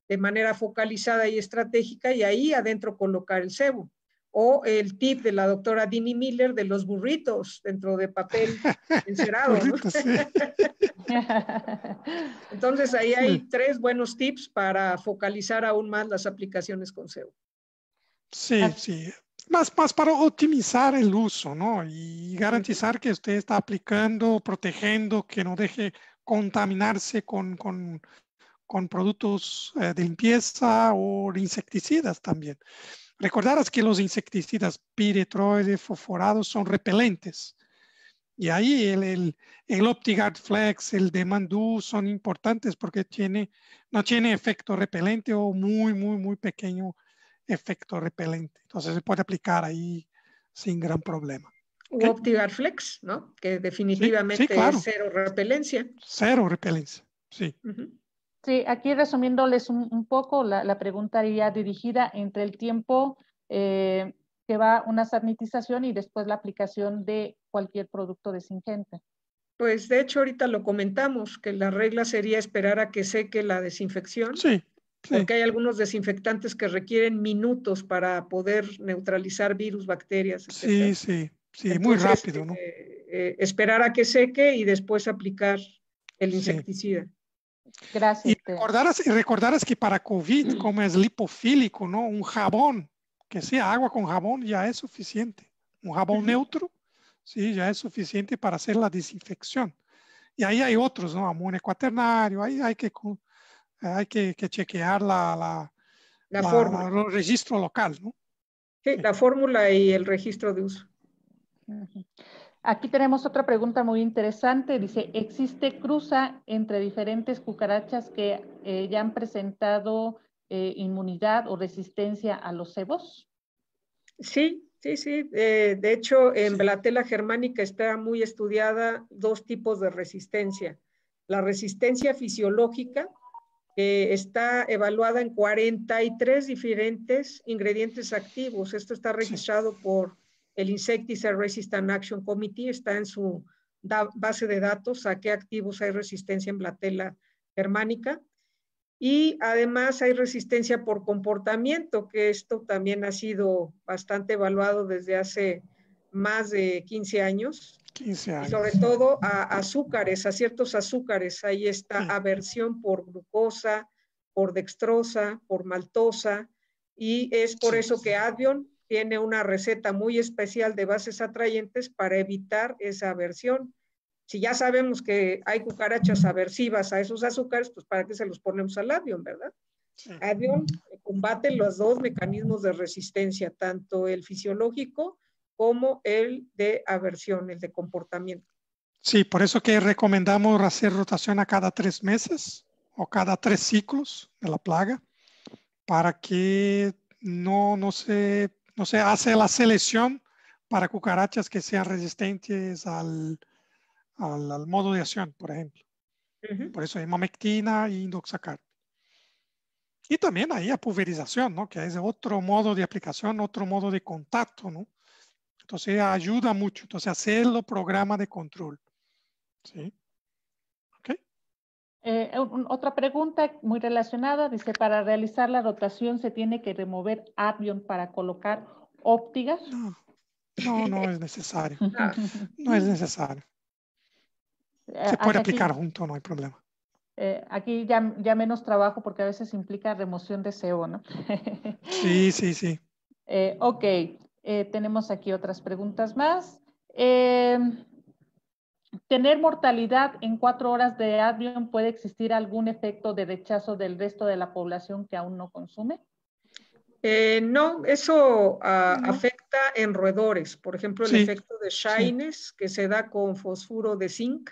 de manera focalizada y estratégica y ahí adentro colocar el cebo o el tip de la doctora Dini Miller de los burritos dentro de papel encerado. Entonces ahí hay tres buenos tips para focalizar aún más las aplicaciones con SEO. Sí, sí. Más, más para optimizar el uso, ¿no? Y garantizar que usted está aplicando, protegiendo, que no deje contaminarse con, con, con productos eh, de limpieza o insecticidas también. Recordarás que los insecticidas piretroides, fosforados son repelentes. Y ahí el, el, Flex, el Demandu, son importantes porque tiene, no tiene efecto repelente o muy, muy, muy pequeño efecto repelente. Entonces se puede aplicar ahí sin gran problema. O OptiGuard Flex, ¿no? Que definitivamente es cero repelencia. Cero repelencia, sí. Sí, aquí resumiéndoles un, poco, la, pregunta ya dirigida entre el tiempo eh, que va una sanitización y después la aplicación de cualquier producto desingente. Pues de hecho ahorita lo comentamos, que la regla sería esperar a que seque la desinfección. Sí. Porque hay algunos desinfectantes que requieren minutos para poder neutralizar virus, bacterias. Sí, sí, sí, muy rápido, ¿no? Eh, eh, esperar a que seque y después aplicar el insecticida. Gracias. Y recordarás, y recordarás que para COVID, mm. como es lipofílico, ¿no? Un jabón, que sea agua con jabón, ya es suficiente. Un jabón neutro, sí, ya es suficiente para hacer la desinfección. Y ahí hay otros, ¿no? Amone cuaternario, ahí hay que, hay que, chequear la, la, la, forma. el registro local, ¿no? Sí, la fórmula y el registro de uso. Aquí tenemos otra pregunta muy interesante. Dice, ¿existe cruza entre diferentes cucarachas que eh, ya han presentado eh, inmunidad o resistencia a los cebos? Sí, sí, sí. Eh, de hecho, en Blatela germánica está muy estudiada dos tipos de resistencia. La resistencia fisiológica, que está evaluada en 43 diferentes ingredientes activos. Esto está registrado por el Insecticide Resistant Action Committee está en su base de datos a qué activos hay resistencia en blatela germánica. Y además hay resistencia por comportamiento, que esto también ha sido bastante evaluado desde hace más de 15 años. 15 años. sobre todo a azúcares, a ciertos azúcares. hay esta aversión por glucosa, por dextrosa, por maltosa. Y es por eso que Advion tiene una receta muy especial de bases atrayentes para evitar esa aversión. Si ya sabemos que hay cucarachas aversivas a esos azúcares, pues ¿para qué se los ponemos al avión, verdad? Avión combate los dos mecanismos de resistencia, tanto el fisiológico como el de aversión, el de comportamiento. Sí, por eso que recomendamos hacer rotación a cada tres meses o cada tres ciclos de la plaga para que no, no se no se hace la selección para cucarachas que sean resistentes al, al, modo de acción, por ejemplo. Por eso hay mamectina y indoxacar. Y también ahí a pulverización, ¿no? Que es otro modo de aplicación, otro modo de contacto, ¿no? Entonces ayuda mucho. Entonces hacerlo programa de control. ¿sí? Eh, eh, otra pregunta muy relacionada, dice, para realizar la rotación se tiene que remover avión para colocar ópticas. No, no, es necesario. No es necesario. Eh, se puede aplicar junto, no hay problema. aquí ya, menos trabajo porque a veces implica remoción de SEO, ¿no? sí, sí, sí. ok, tenemos aquí otras preguntas más. Em, tener mortalidad en cuatro horas de avión puede existir algún efecto de rechazo del resto de la población que aún no consume? Eh, no, eso ah, afecta en roedores. Por ejemplo, el efecto de shines que se da con fosfuro de zinc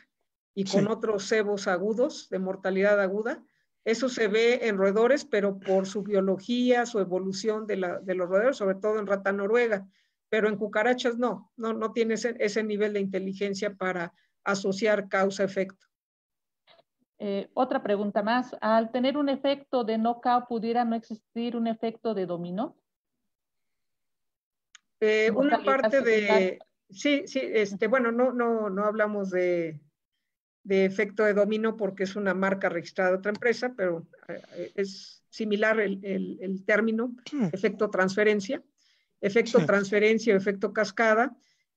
y con otros cebos agudos de mortalidad aguda. Eso se ve en roedores, pero por su biología, su evolución de, los roedores, sobre todo en rata noruega. Pero en cucarachas no, no, no tiene ese nivel de inteligencia para asociar causa-efecto. Eh, otra pregunta más. Al tener un efecto de knockout, ¿pudiera no existir un efecto de dominó? Eh, una parte de... Sí, sí, este, bueno, no, no, no hablamos de, de efecto de dominó porque es una marca registrada de otra empresa, pero eh, es similar el, el, el término, efecto transferencia, efecto transferencia efecto cascada,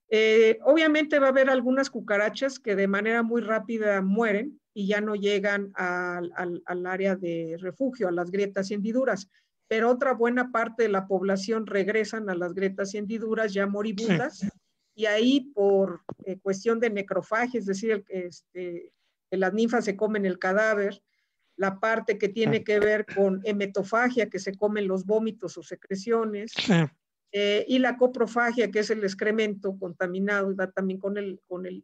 eh, obviamente va a haber algunas cucarachas que de manera muy rápida mueren y ya no llegan al, área de refugio, a las grietas y hendiduras, pero otra buena parte de la población regresan a las grietas y hendiduras ya moribundas y ahí por eh, cuestión de necrofagia, es decir, este, las ninfas se comen el cadáver, la parte que tiene que ver con hemetofagia, que se comen los vómitos o secreciones, sí. Eh, y la coprofagia, que es el excremento contaminado y va también con, el, con el,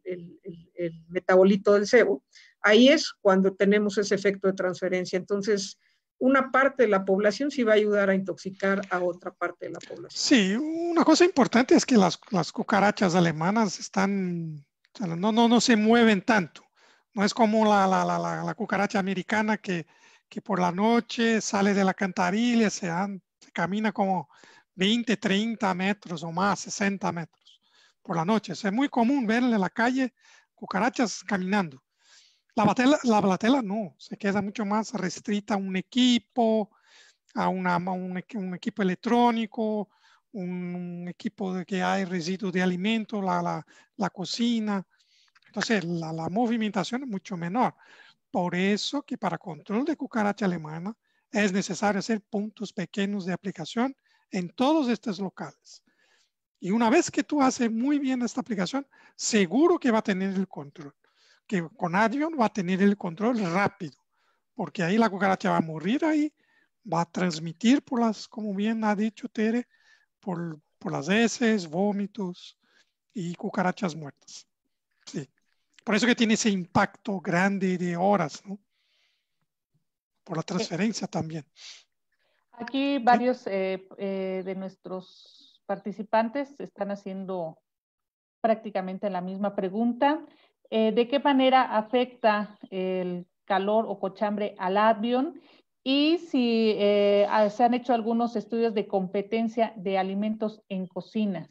metabolito del sebo, ahí es cuando tenemos ese efecto de transferencia. Entonces, una parte de la población sí va a ayudar a intoxicar a otra parte de la población. Sí, una cosa importante es que las, las cucarachas alemanas están, no, no, no se mueven tanto. No es como la, la, la, cucaracha americana que, que, por la noche sale de la cantarilla, se, se camina como 20, 30 metros o más, 60 metros por la noche. Es muy común ver en la calle cucarachas caminando. La platela, la batela no, se queda mucho más restrita a un equipo, a, una, un, equipo electrónico, un, equipo de que hay residuos de alimento, la, cocina. Entonces, la, la movimentación es mucho menor. Por eso que para control de cucaracha alemana es necesario hacer puntos pequeños de aplicación en todos estos locales. Y una vez que tú haces muy bien esta aplicación, seguro que va a tener el control. Que con Advion va a tener el control rápido, porque ahí la cucaracha va a morir ahí, va a transmitir por las, como bien ha dicho Tere, por, por las heces, vómitos y cucarachas muertas. Sí. Por eso que tiene ese impacto grande de horas, ¿no? Por la transferencia también. Aquí varios eh, eh, de nuestros participantes están haciendo prácticamente la misma pregunta. Eh, ¿De qué manera afecta el calor o cochambre al avión? Y si ah, se han hecho algunos estudios de competencia de alimentos en cocinas,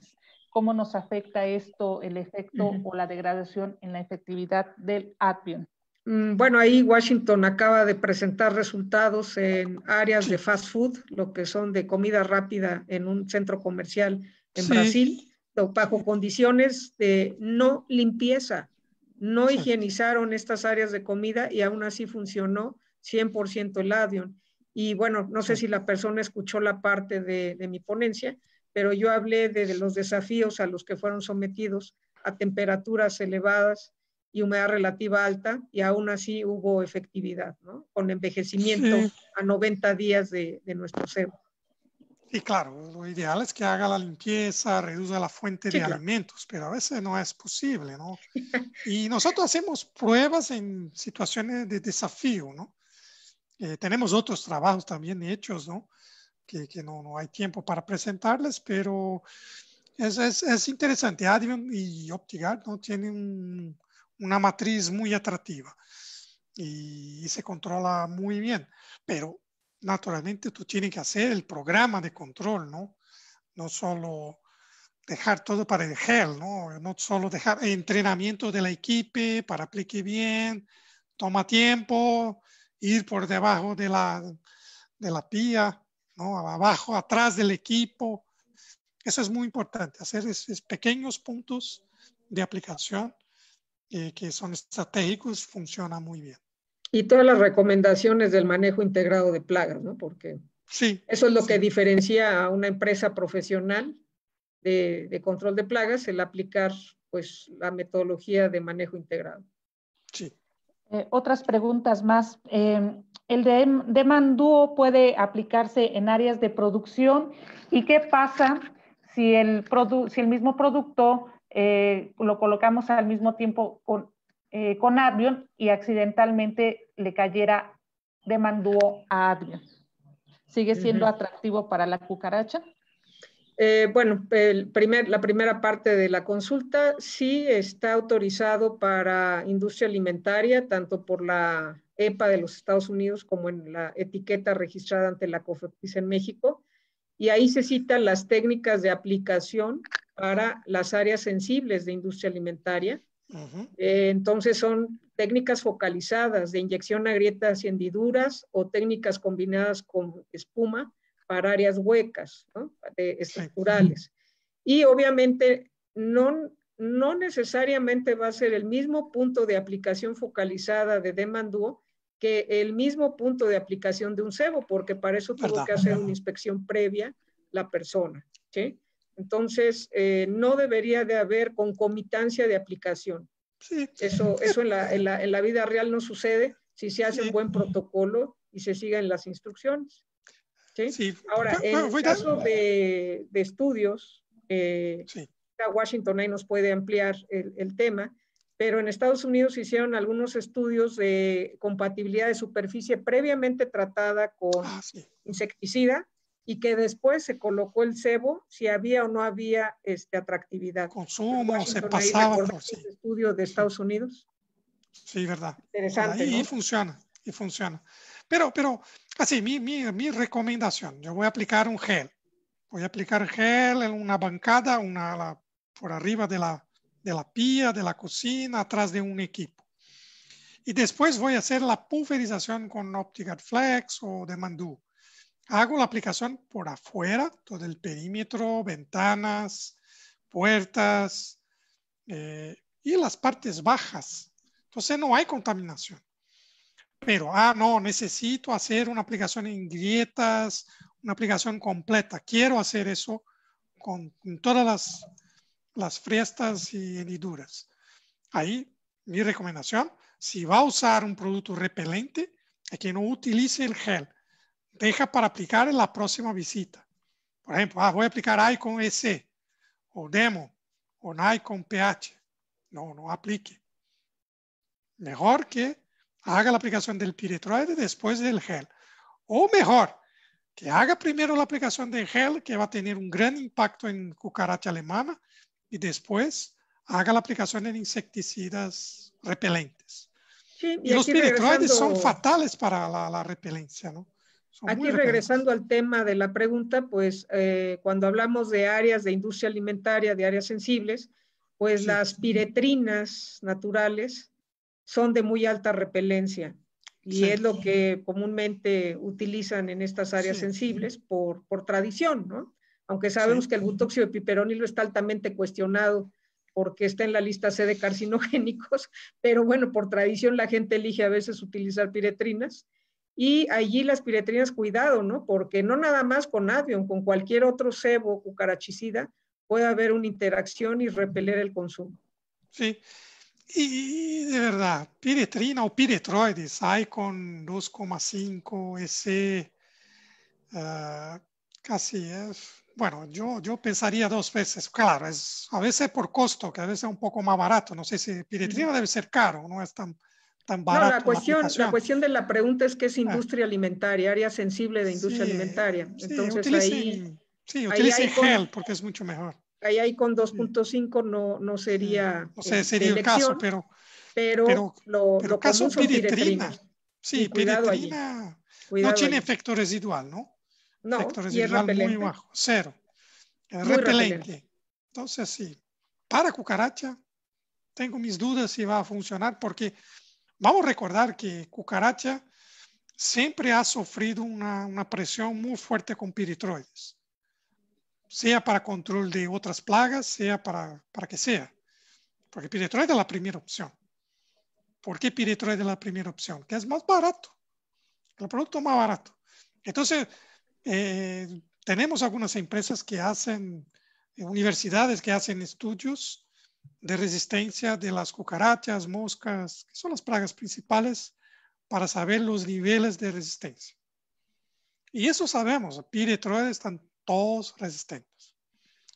¿cómo nos afecta esto, el efecto o la degradación en la efectividad del avión? Mm, bueno, ahí Washington acaba de presentar resultados en áreas de fast food, lo que son de comida rápida en un centro comercial en Brasil, bajo condiciones de no limpieza. No higienizaron estas áreas de comida y aún así funcionó 100% el Adion. Y bueno, no sé si la persona escuchó la parte de, mi ponencia, pero yo hablé de los desafíos a los que fueron sometidos a temperaturas elevadas, y humedad relativa alta y aún así hubo efectividad, ¿no? Con envejecimiento a 90 días de, de nuestro cebo. Y claro, lo ideal es que haga la limpieza, reduzca la fuente de alimentos, pero a veces no es posible, ¿no? Y nosotros hacemos pruebas en situaciones de desafío, ¿no? Eh, tenemos otros trabajos también hechos, ¿no? Que, que no, no, hay tiempo para presentarles, pero es, es, interesante. Adium y Optigar, ¿no? Tienen un, una matriz muy atractiva y, se controla muy bien, pero naturalmente tú tienes que hacer el programa de control, ¿no? No solo dejar todo para el gel, ¿no? No solo dejar entrenamiento de la equipo para aplique bien, toma tiempo, ir por debajo de la, de la pía, ¿no? Abajo, atrás del equipo. Eso es muy importante, hacer esos pequeños puntos de aplicación eh, que son estratégicos, funciona muy bien. Y todas las recomendaciones del manejo integrado de plagas, ¿no? Porque sí, eso es lo que diferencia a una empresa profesional de, control de plagas, el aplicar pues la metodología de manejo integrado. Sí. Eh, otras preguntas más. Em, ¿El de, de puede aplicarse en áreas de producción? ¿Y qué pasa si el, si el mismo producto eh, lo colocamos al mismo tiempo con, eh, con Advion y accidentalmente le cayera de Mandúo a Advion. ¿Sigue siendo atractivo para la cucaracha? Eh, bueno, el primer, la primera parte de la consulta sí está autorizado para industria alimentaria, tanto por la EPA de los Estados Unidos como en la etiqueta registrada ante la COFEPRIS en México. Y ahí se citan las técnicas de aplicación para las áreas sensibles de industria alimentaria. Eh, entonces son técnicas focalizadas de inyección a grietas y hendiduras o técnicas combinadas con espuma para áreas huecas, ¿no? de estructurales. Y obviamente no, no necesariamente va a ser el mismo punto de aplicación focalizada de Demandúo que el mismo punto de aplicación de un cebo, porque para eso tuvo que hacer una inspección previa la persona. ¿sí? Entonces, eh, no debería de haber concomitancia de aplicación. Sí. Eso, eso en la, en, la, vida real no sucede si se hace un buen protocolo y se siguen las instrucciones. ¿sí? Ahora, en el caso de, de estudios, eh, Washington ahí nos puede ampliar el, el, tema, pero en Estados Unidos hicieron algunos estudios de compatibilidad de superficie previamente tratada con ah, insecticida y que después se colocó el cebo si había o no había este, atractividad. Consumo, se pasaba por sí. Ese estudio de Estados Unidos. Sí, verdad. Interesante. Ahí funciona, y funciona. Pero, pero, así, mi, mi, mi, recomendación, yo voy a aplicar un gel. Voy a aplicar gel en una bancada, una por arriba de la, de la pía, de la cocina, atrás de un equipo. Y después voy a hacer la pulverización con OptiGard Flex o de Mandu hago la aplicación por afuera, todo el perímetro, ventanas, puertas eh, y las partes bajas. Entonces no hay contaminación. Pero, ah, no, necesito hacer una aplicación en grietas, una aplicación completa. Quiero hacer eso con, todas las, las y hendiduras. Ahí mi recomendación, si va a usar un producto repelente, es que no utilice el gel deja para aplicar en la próxima visita. Por ejemplo, ah, voy a aplicar Icon EC o Demo o con PH. No, no aplique. Mejor que haga la aplicación del piretroide después del gel. O mejor, que haga primero la aplicación del gel, que va a tener un gran impacto en cucaracha alemana, y después haga la aplicación en insecticidas repelentes. y, los piretroides son fatales para la, la repelencia, ¿no? Aquí regresando al tema de la pregunta, pues eh, cuando hablamos de áreas de industria alimentaria, de áreas sensibles, pues las piretrinas naturales son de muy alta repelencia y es lo que comúnmente utilizan en estas áreas sensibles por, por tradición, ¿no? Aunque sabemos que el butóxido de piperonilo está altamente cuestionado porque está en la lista C de carcinogénicos, pero bueno, por tradición la gente elige a veces utilizar piretrinas y allí las piretrinas, cuidado, ¿no? Porque no nada más con avión, con cualquier otro cebo cucarachicida puede haber una interacción y repeler el consumo. Sí, y de verdad, piretrina o piretroides hay con 2,5 ese ah, casi es. Bueno, yo, yo pensaría dos veces, claro, es a veces por costo, que a veces es un poco más barato, no sé si piretrina debe ser caro, no es tan barato. No, la cuestión, la, cuestión de la pregunta es que es ah. industria alimentaria, área sensible de industria alimentaria. Entonces utilice, ahí. Sí, gel porque es mucho mejor. Ahí, ahí con 2.5 no, no sería. O sea, eh, sería el caso, pero. Pero, lo, lo caso piretrina. Sí, piretrina no tiene efecto residual, ¿no? No, efecto residual y es muy bajo, cero. Es repelente. repelente. Entonces, sí, para cucaracha, tengo mis dudas si va a funcionar porque Vamos a recordar que Cucaracha siempre ha sufrido una, una presión muy fuerte con piritroides, sea para control de otras plagas, sea para, para que sea. Porque piritroides es la primera opción. ¿Por qué piritroides es la primera opción? Que es más barato, el producto más barato. Entonces, eh, tenemos algunas empresas que hacen, eh, universidades que hacen estudios de resistencia de las cucarachas, moscas, que son las plagas principales, para saber los niveles de resistencia. Y eso sabemos, piretroides están todos resistentes.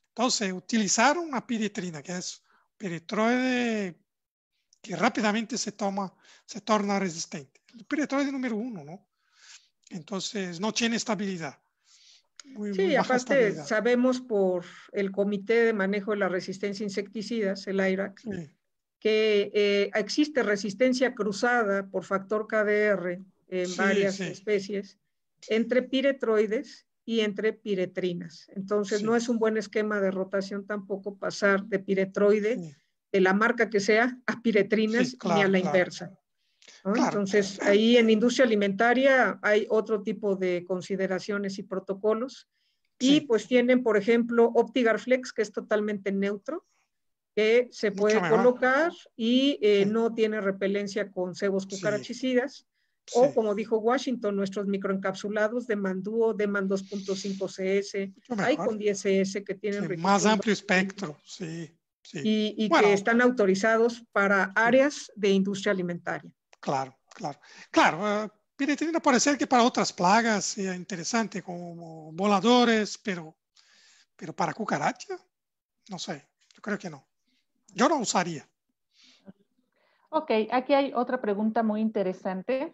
Entonces, utilizaron una piretrina, que es piretroide que rápidamente se, toma, se torna resistente. El piretroide número uno, ¿no? Entonces, no tiene estabilidad sí, aparte sabemos por el Comité de Manejo de la Resistencia a Insecticidas, el IRAC, que eh, existe resistencia cruzada por factor KDR en varias especies entre piretroides y entre piretrinas. Entonces no es un buen esquema de rotación tampoco pasar de piretroide, de la marca que sea, a piretrinas ni a la inversa. Entonces, ahí en industria alimentaria hay otro tipo de consideraciones y protocolos. Y pues tienen, por ejemplo, Optigarflex, que es totalmente neutro, que se puede colocar y eh, no tiene repelencia con cebos cucarachicidas. O como dijo Washington, nuestros microencapsulados de Manduo, de Man 2.5 CS, hay con 10 CS que tienen... más amplio espectro, sí. y, que están autorizados para áreas de industria alimentaria. Claro, claro. Claro, viene puede ser que para otras plagas sea interesante, como voladores, pero, pero para cucaracha, no sé, yo creo que no. Yo no usaría. Ok, aquí hay otra pregunta muy interesante.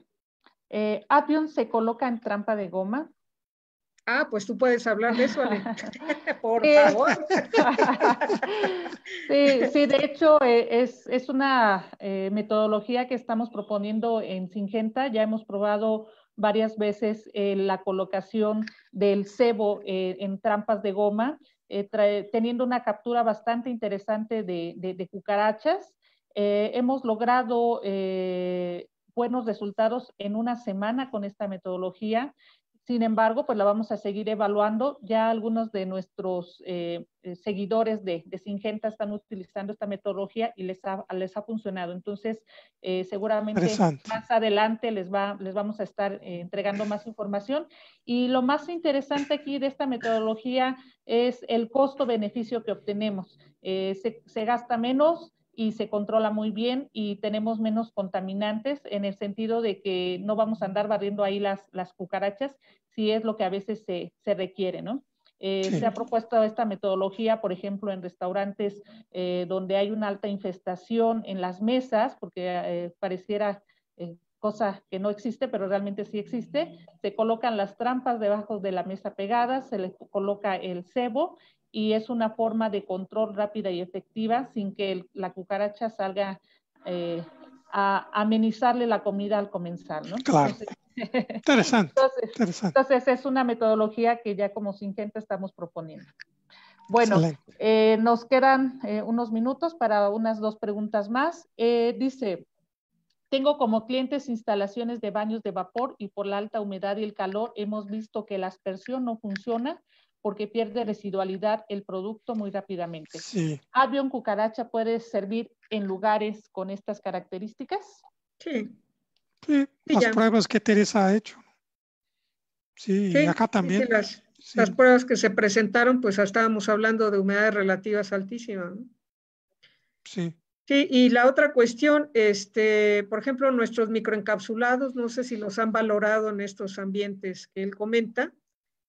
Eh, ¿Apion se coloca en trampa de goma? Ah, pues tú puedes hablar de eso, Por eh, favor. sí, de hecho eh, es, una eh, metodología que estamos proponiendo en Singenta. Ya hemos probado varias veces la colocación del cebo en trampas de goma, teniendo una captura bastante interesante de cucarachas. hemos logrado buenos resultados en una semana con esta metodología. Sin embargo, pues la vamos a seguir evaluando. Ya algunos de nuestros eh, eh, seguidores de, Singenta están utilizando esta metodología y les ha, les ha funcionado. Entonces, eh, seguramente más adelante les, va, les vamos a estar entregando más información. Y lo más interesante aquí de esta metodología es el costo-beneficio que obtenemos. Se, se gasta menos, y se controla muy bien y tenemos menos contaminantes en el sentido de que no vamos a andar barriendo ahí las, cucarachas si es lo que a veces se, requiere, ¿no? Eh, se ha propuesto esta metodología, por ejemplo, en restaurantes eh, donde hay una alta infestación en las mesas, porque eh, pareciera cosa que no existe, pero realmente sí existe. Se colocan las trampas debajo de la mesa pegadas, se les coloca el cebo y es una forma de control rápida y efectiva sin que la cucaracha salga eh, a amenizarle la comida al comenzar, ¿no? Claro. Entonces, interesante, entonces, es una metodología que ya como Singente estamos proponiendo. Bueno, eh, nos quedan eh, unos minutos para unas dos preguntas más. dice, tengo como clientes instalaciones de baños de vapor y por la alta humedad y el calor hemos visto que la aspersión no funciona porque pierde residualidad el producto muy rápidamente. Sí. ¿Avión cucaracha puede servir en lugares con estas características? Sí. sí las pruebas que Teresa ha hecho. Sí, acá también. Las, pruebas que se presentaron, pues estábamos hablando de humedades relativas altísimas. Sí. Sí, y la otra cuestión, este, por ejemplo, nuestros microencapsulados, no sé si los han valorado en estos ambientes que él comenta,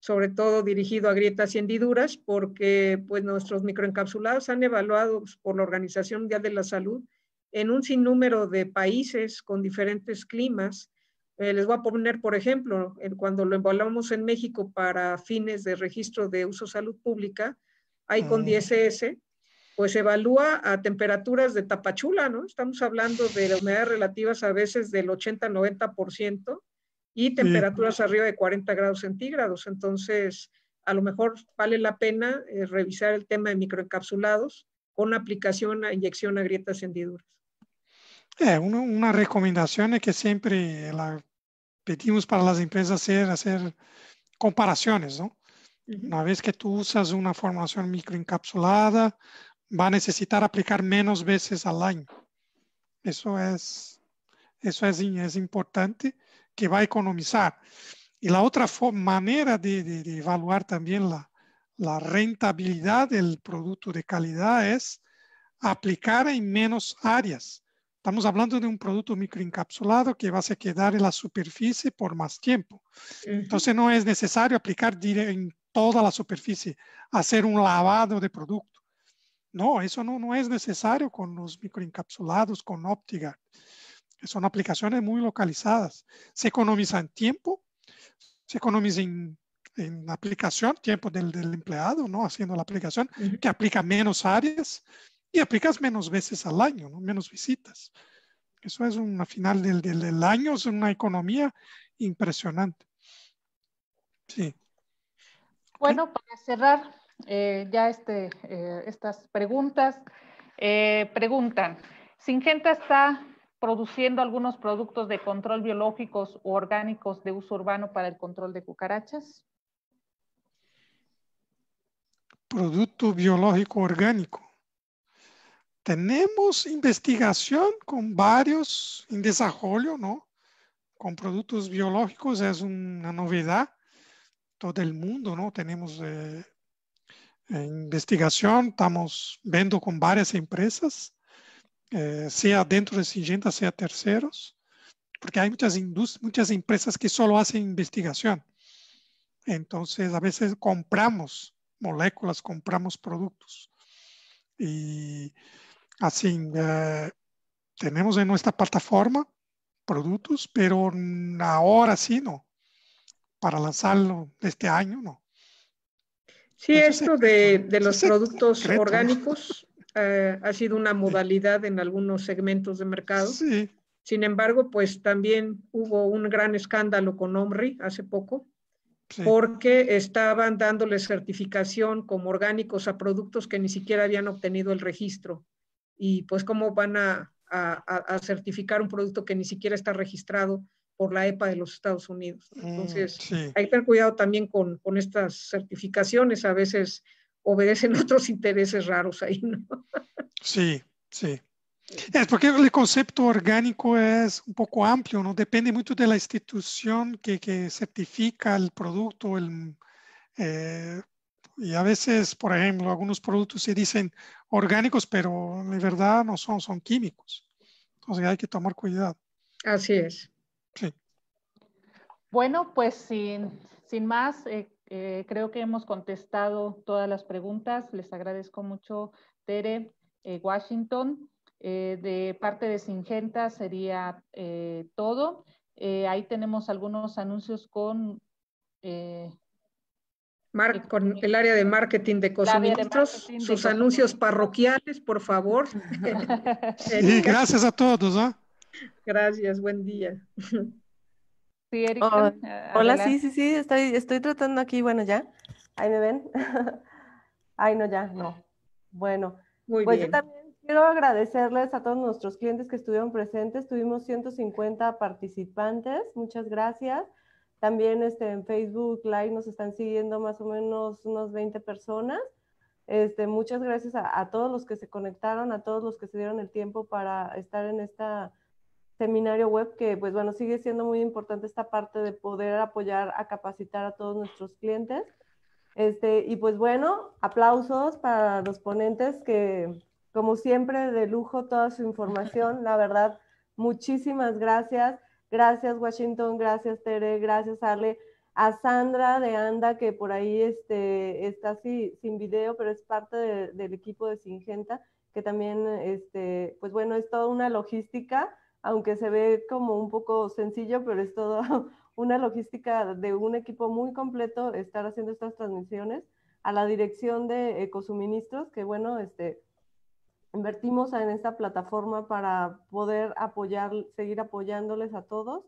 sobre todo dirigido a grietas y hendiduras, porque pues, nuestros microencapsulados han evaluado por la Organización Mundial de la Salud en un sinnúmero de países con diferentes climas. Eh, les voy a poner, por ejemplo, cuando lo evaluamos en México para fines de registro de uso salud pública, hay con 10S, mm. pues evalúa a temperaturas de Tapachula, ¿no? Estamos hablando de humedad relativas a veces del 80-90%, y temperaturas arriba de 40 grados centígrados. Entonces, a lo mejor vale la pena eh, revisar el tema de microencapsulados con aplicación a inyección a grietas hendiduras. Eh, una recomendación es que siempre la pedimos para las empresas hacer, hacer comparaciones, ¿no? Una vez que tú usas una formulación microencapsulada, va a necesitar aplicar menos veces al año. Eso es, eso es, es importante que va a economizar. Y la otra manera de, evaluar también la, rentabilidad del producto de calidad es aplicar en menos áreas. Estamos hablando de un producto microencapsulado que va a quedar en la superficie por más tiempo. Entonces no es necesario aplicar en toda la superficie, hacer un lavado de producto. No, eso no, no es necesario con los microencapsulados, con óptica son aplicaciones muy localizadas. Se economiza en tiempo, se economiza en, aplicación, tiempo del, empleado, ¿no? Haciendo la aplicación, que aplica menos áreas y aplicas menos veces al año, ¿no? Menos visitas. Eso es una final del, del, año, es una economía impresionante. Sí. Bueno, para cerrar eh, ya este, eh, estas preguntas, eh, preguntan, Singenta está produciendo algunos productos de control biológicos o orgánicos de uso urbano para el control de cucarachas? Producto biológico orgánico. Tenemos investigación con varios en desarrollo, ¿no? Con productos biológicos es una novedad. Todo el mundo, ¿no? Tenemos eh, eh, investigación, estamos viendo con varias empresas eh, sea dentro de Singenta, sea terceros, porque hay muchas, muchas empresas que solo hacen investigación. Entonces, a veces compramos moléculas, compramos productos. Y así, eh, tenemos en nuestra plataforma productos, pero ahora sí no. Para lanzarlo este año no. Sí, esto de, los productos orgánicos eh, ha sido una modalidad en algunos segmentos de mercado. Sí. Sin embargo, pues también hubo un gran escándalo con Omri hace poco, porque estaban dándole certificación como orgánicos a productos que ni siquiera habían obtenido el registro. Y pues cómo van a, certificar un producto que ni siquiera está registrado por la EPA de los Estados Unidos. Mm, Entonces, hay que tener cuidado también con, con estas certificaciones. A veces obedecen otros intereses raros ahí, ¿no? Sí, sí. Es porque el concepto orgánico es un poco amplio, ¿no? Depende mucho de la institución que, que certifica el producto. El, eh, y a veces, por ejemplo, algunos productos se dicen orgánicos, pero en verdad no son, son químicos. Entonces hay que tomar cuidado. Así es. Sí. Bueno, pues sin, sin más, eh, eh, creo que hemos contestado todas las preguntas. Les agradezco mucho, Tere, eh, Washington. Eh, de parte de Singenta sería todo. ahí tenemos algunos anuncios con... con el área de marketing de Cosuministros, sus anuncios parroquiales, por favor. gracias a todos. Gracias, buen día. Sí, Erika. Oh, eh, hola, sí, sí, sí, estoy, estoy tratando aquí, bueno, ya. Ahí me ven. Ay, no, ya, no. Bueno, Muy pues yo también quiero agradecerles a todos nuestros clientes que estuvieron presentes. Tuvimos 150 participantes, muchas gracias. También este, en Facebook Live nos están siguiendo más o menos unas 20 personas. Este, muchas gracias a, todos los que se conectaron, a todos los que se dieron el tiempo para estar en esta seminario web que, pues bueno, sigue siendo muy importante esta parte de poder apoyar a capacitar a todos nuestros clientes. Este, y pues bueno, aplausos para los ponentes que, como siempre, de lujo toda su información. La verdad, muchísimas gracias. Gracias Washington, gracias Tere, gracias Ale. A Sandra de Anda, que por ahí este, está así, sin video, pero es parte del equipo de Singenta, que también, este, pues bueno, es toda una logística aunque se ve como un poco sencillo, pero es toda una logística de un equipo muy completo estar haciendo estas transmisiones a la dirección de Ecosuministros, que bueno, este, invertimos en esta plataforma para poder apoyar, seguir apoyándoles a todos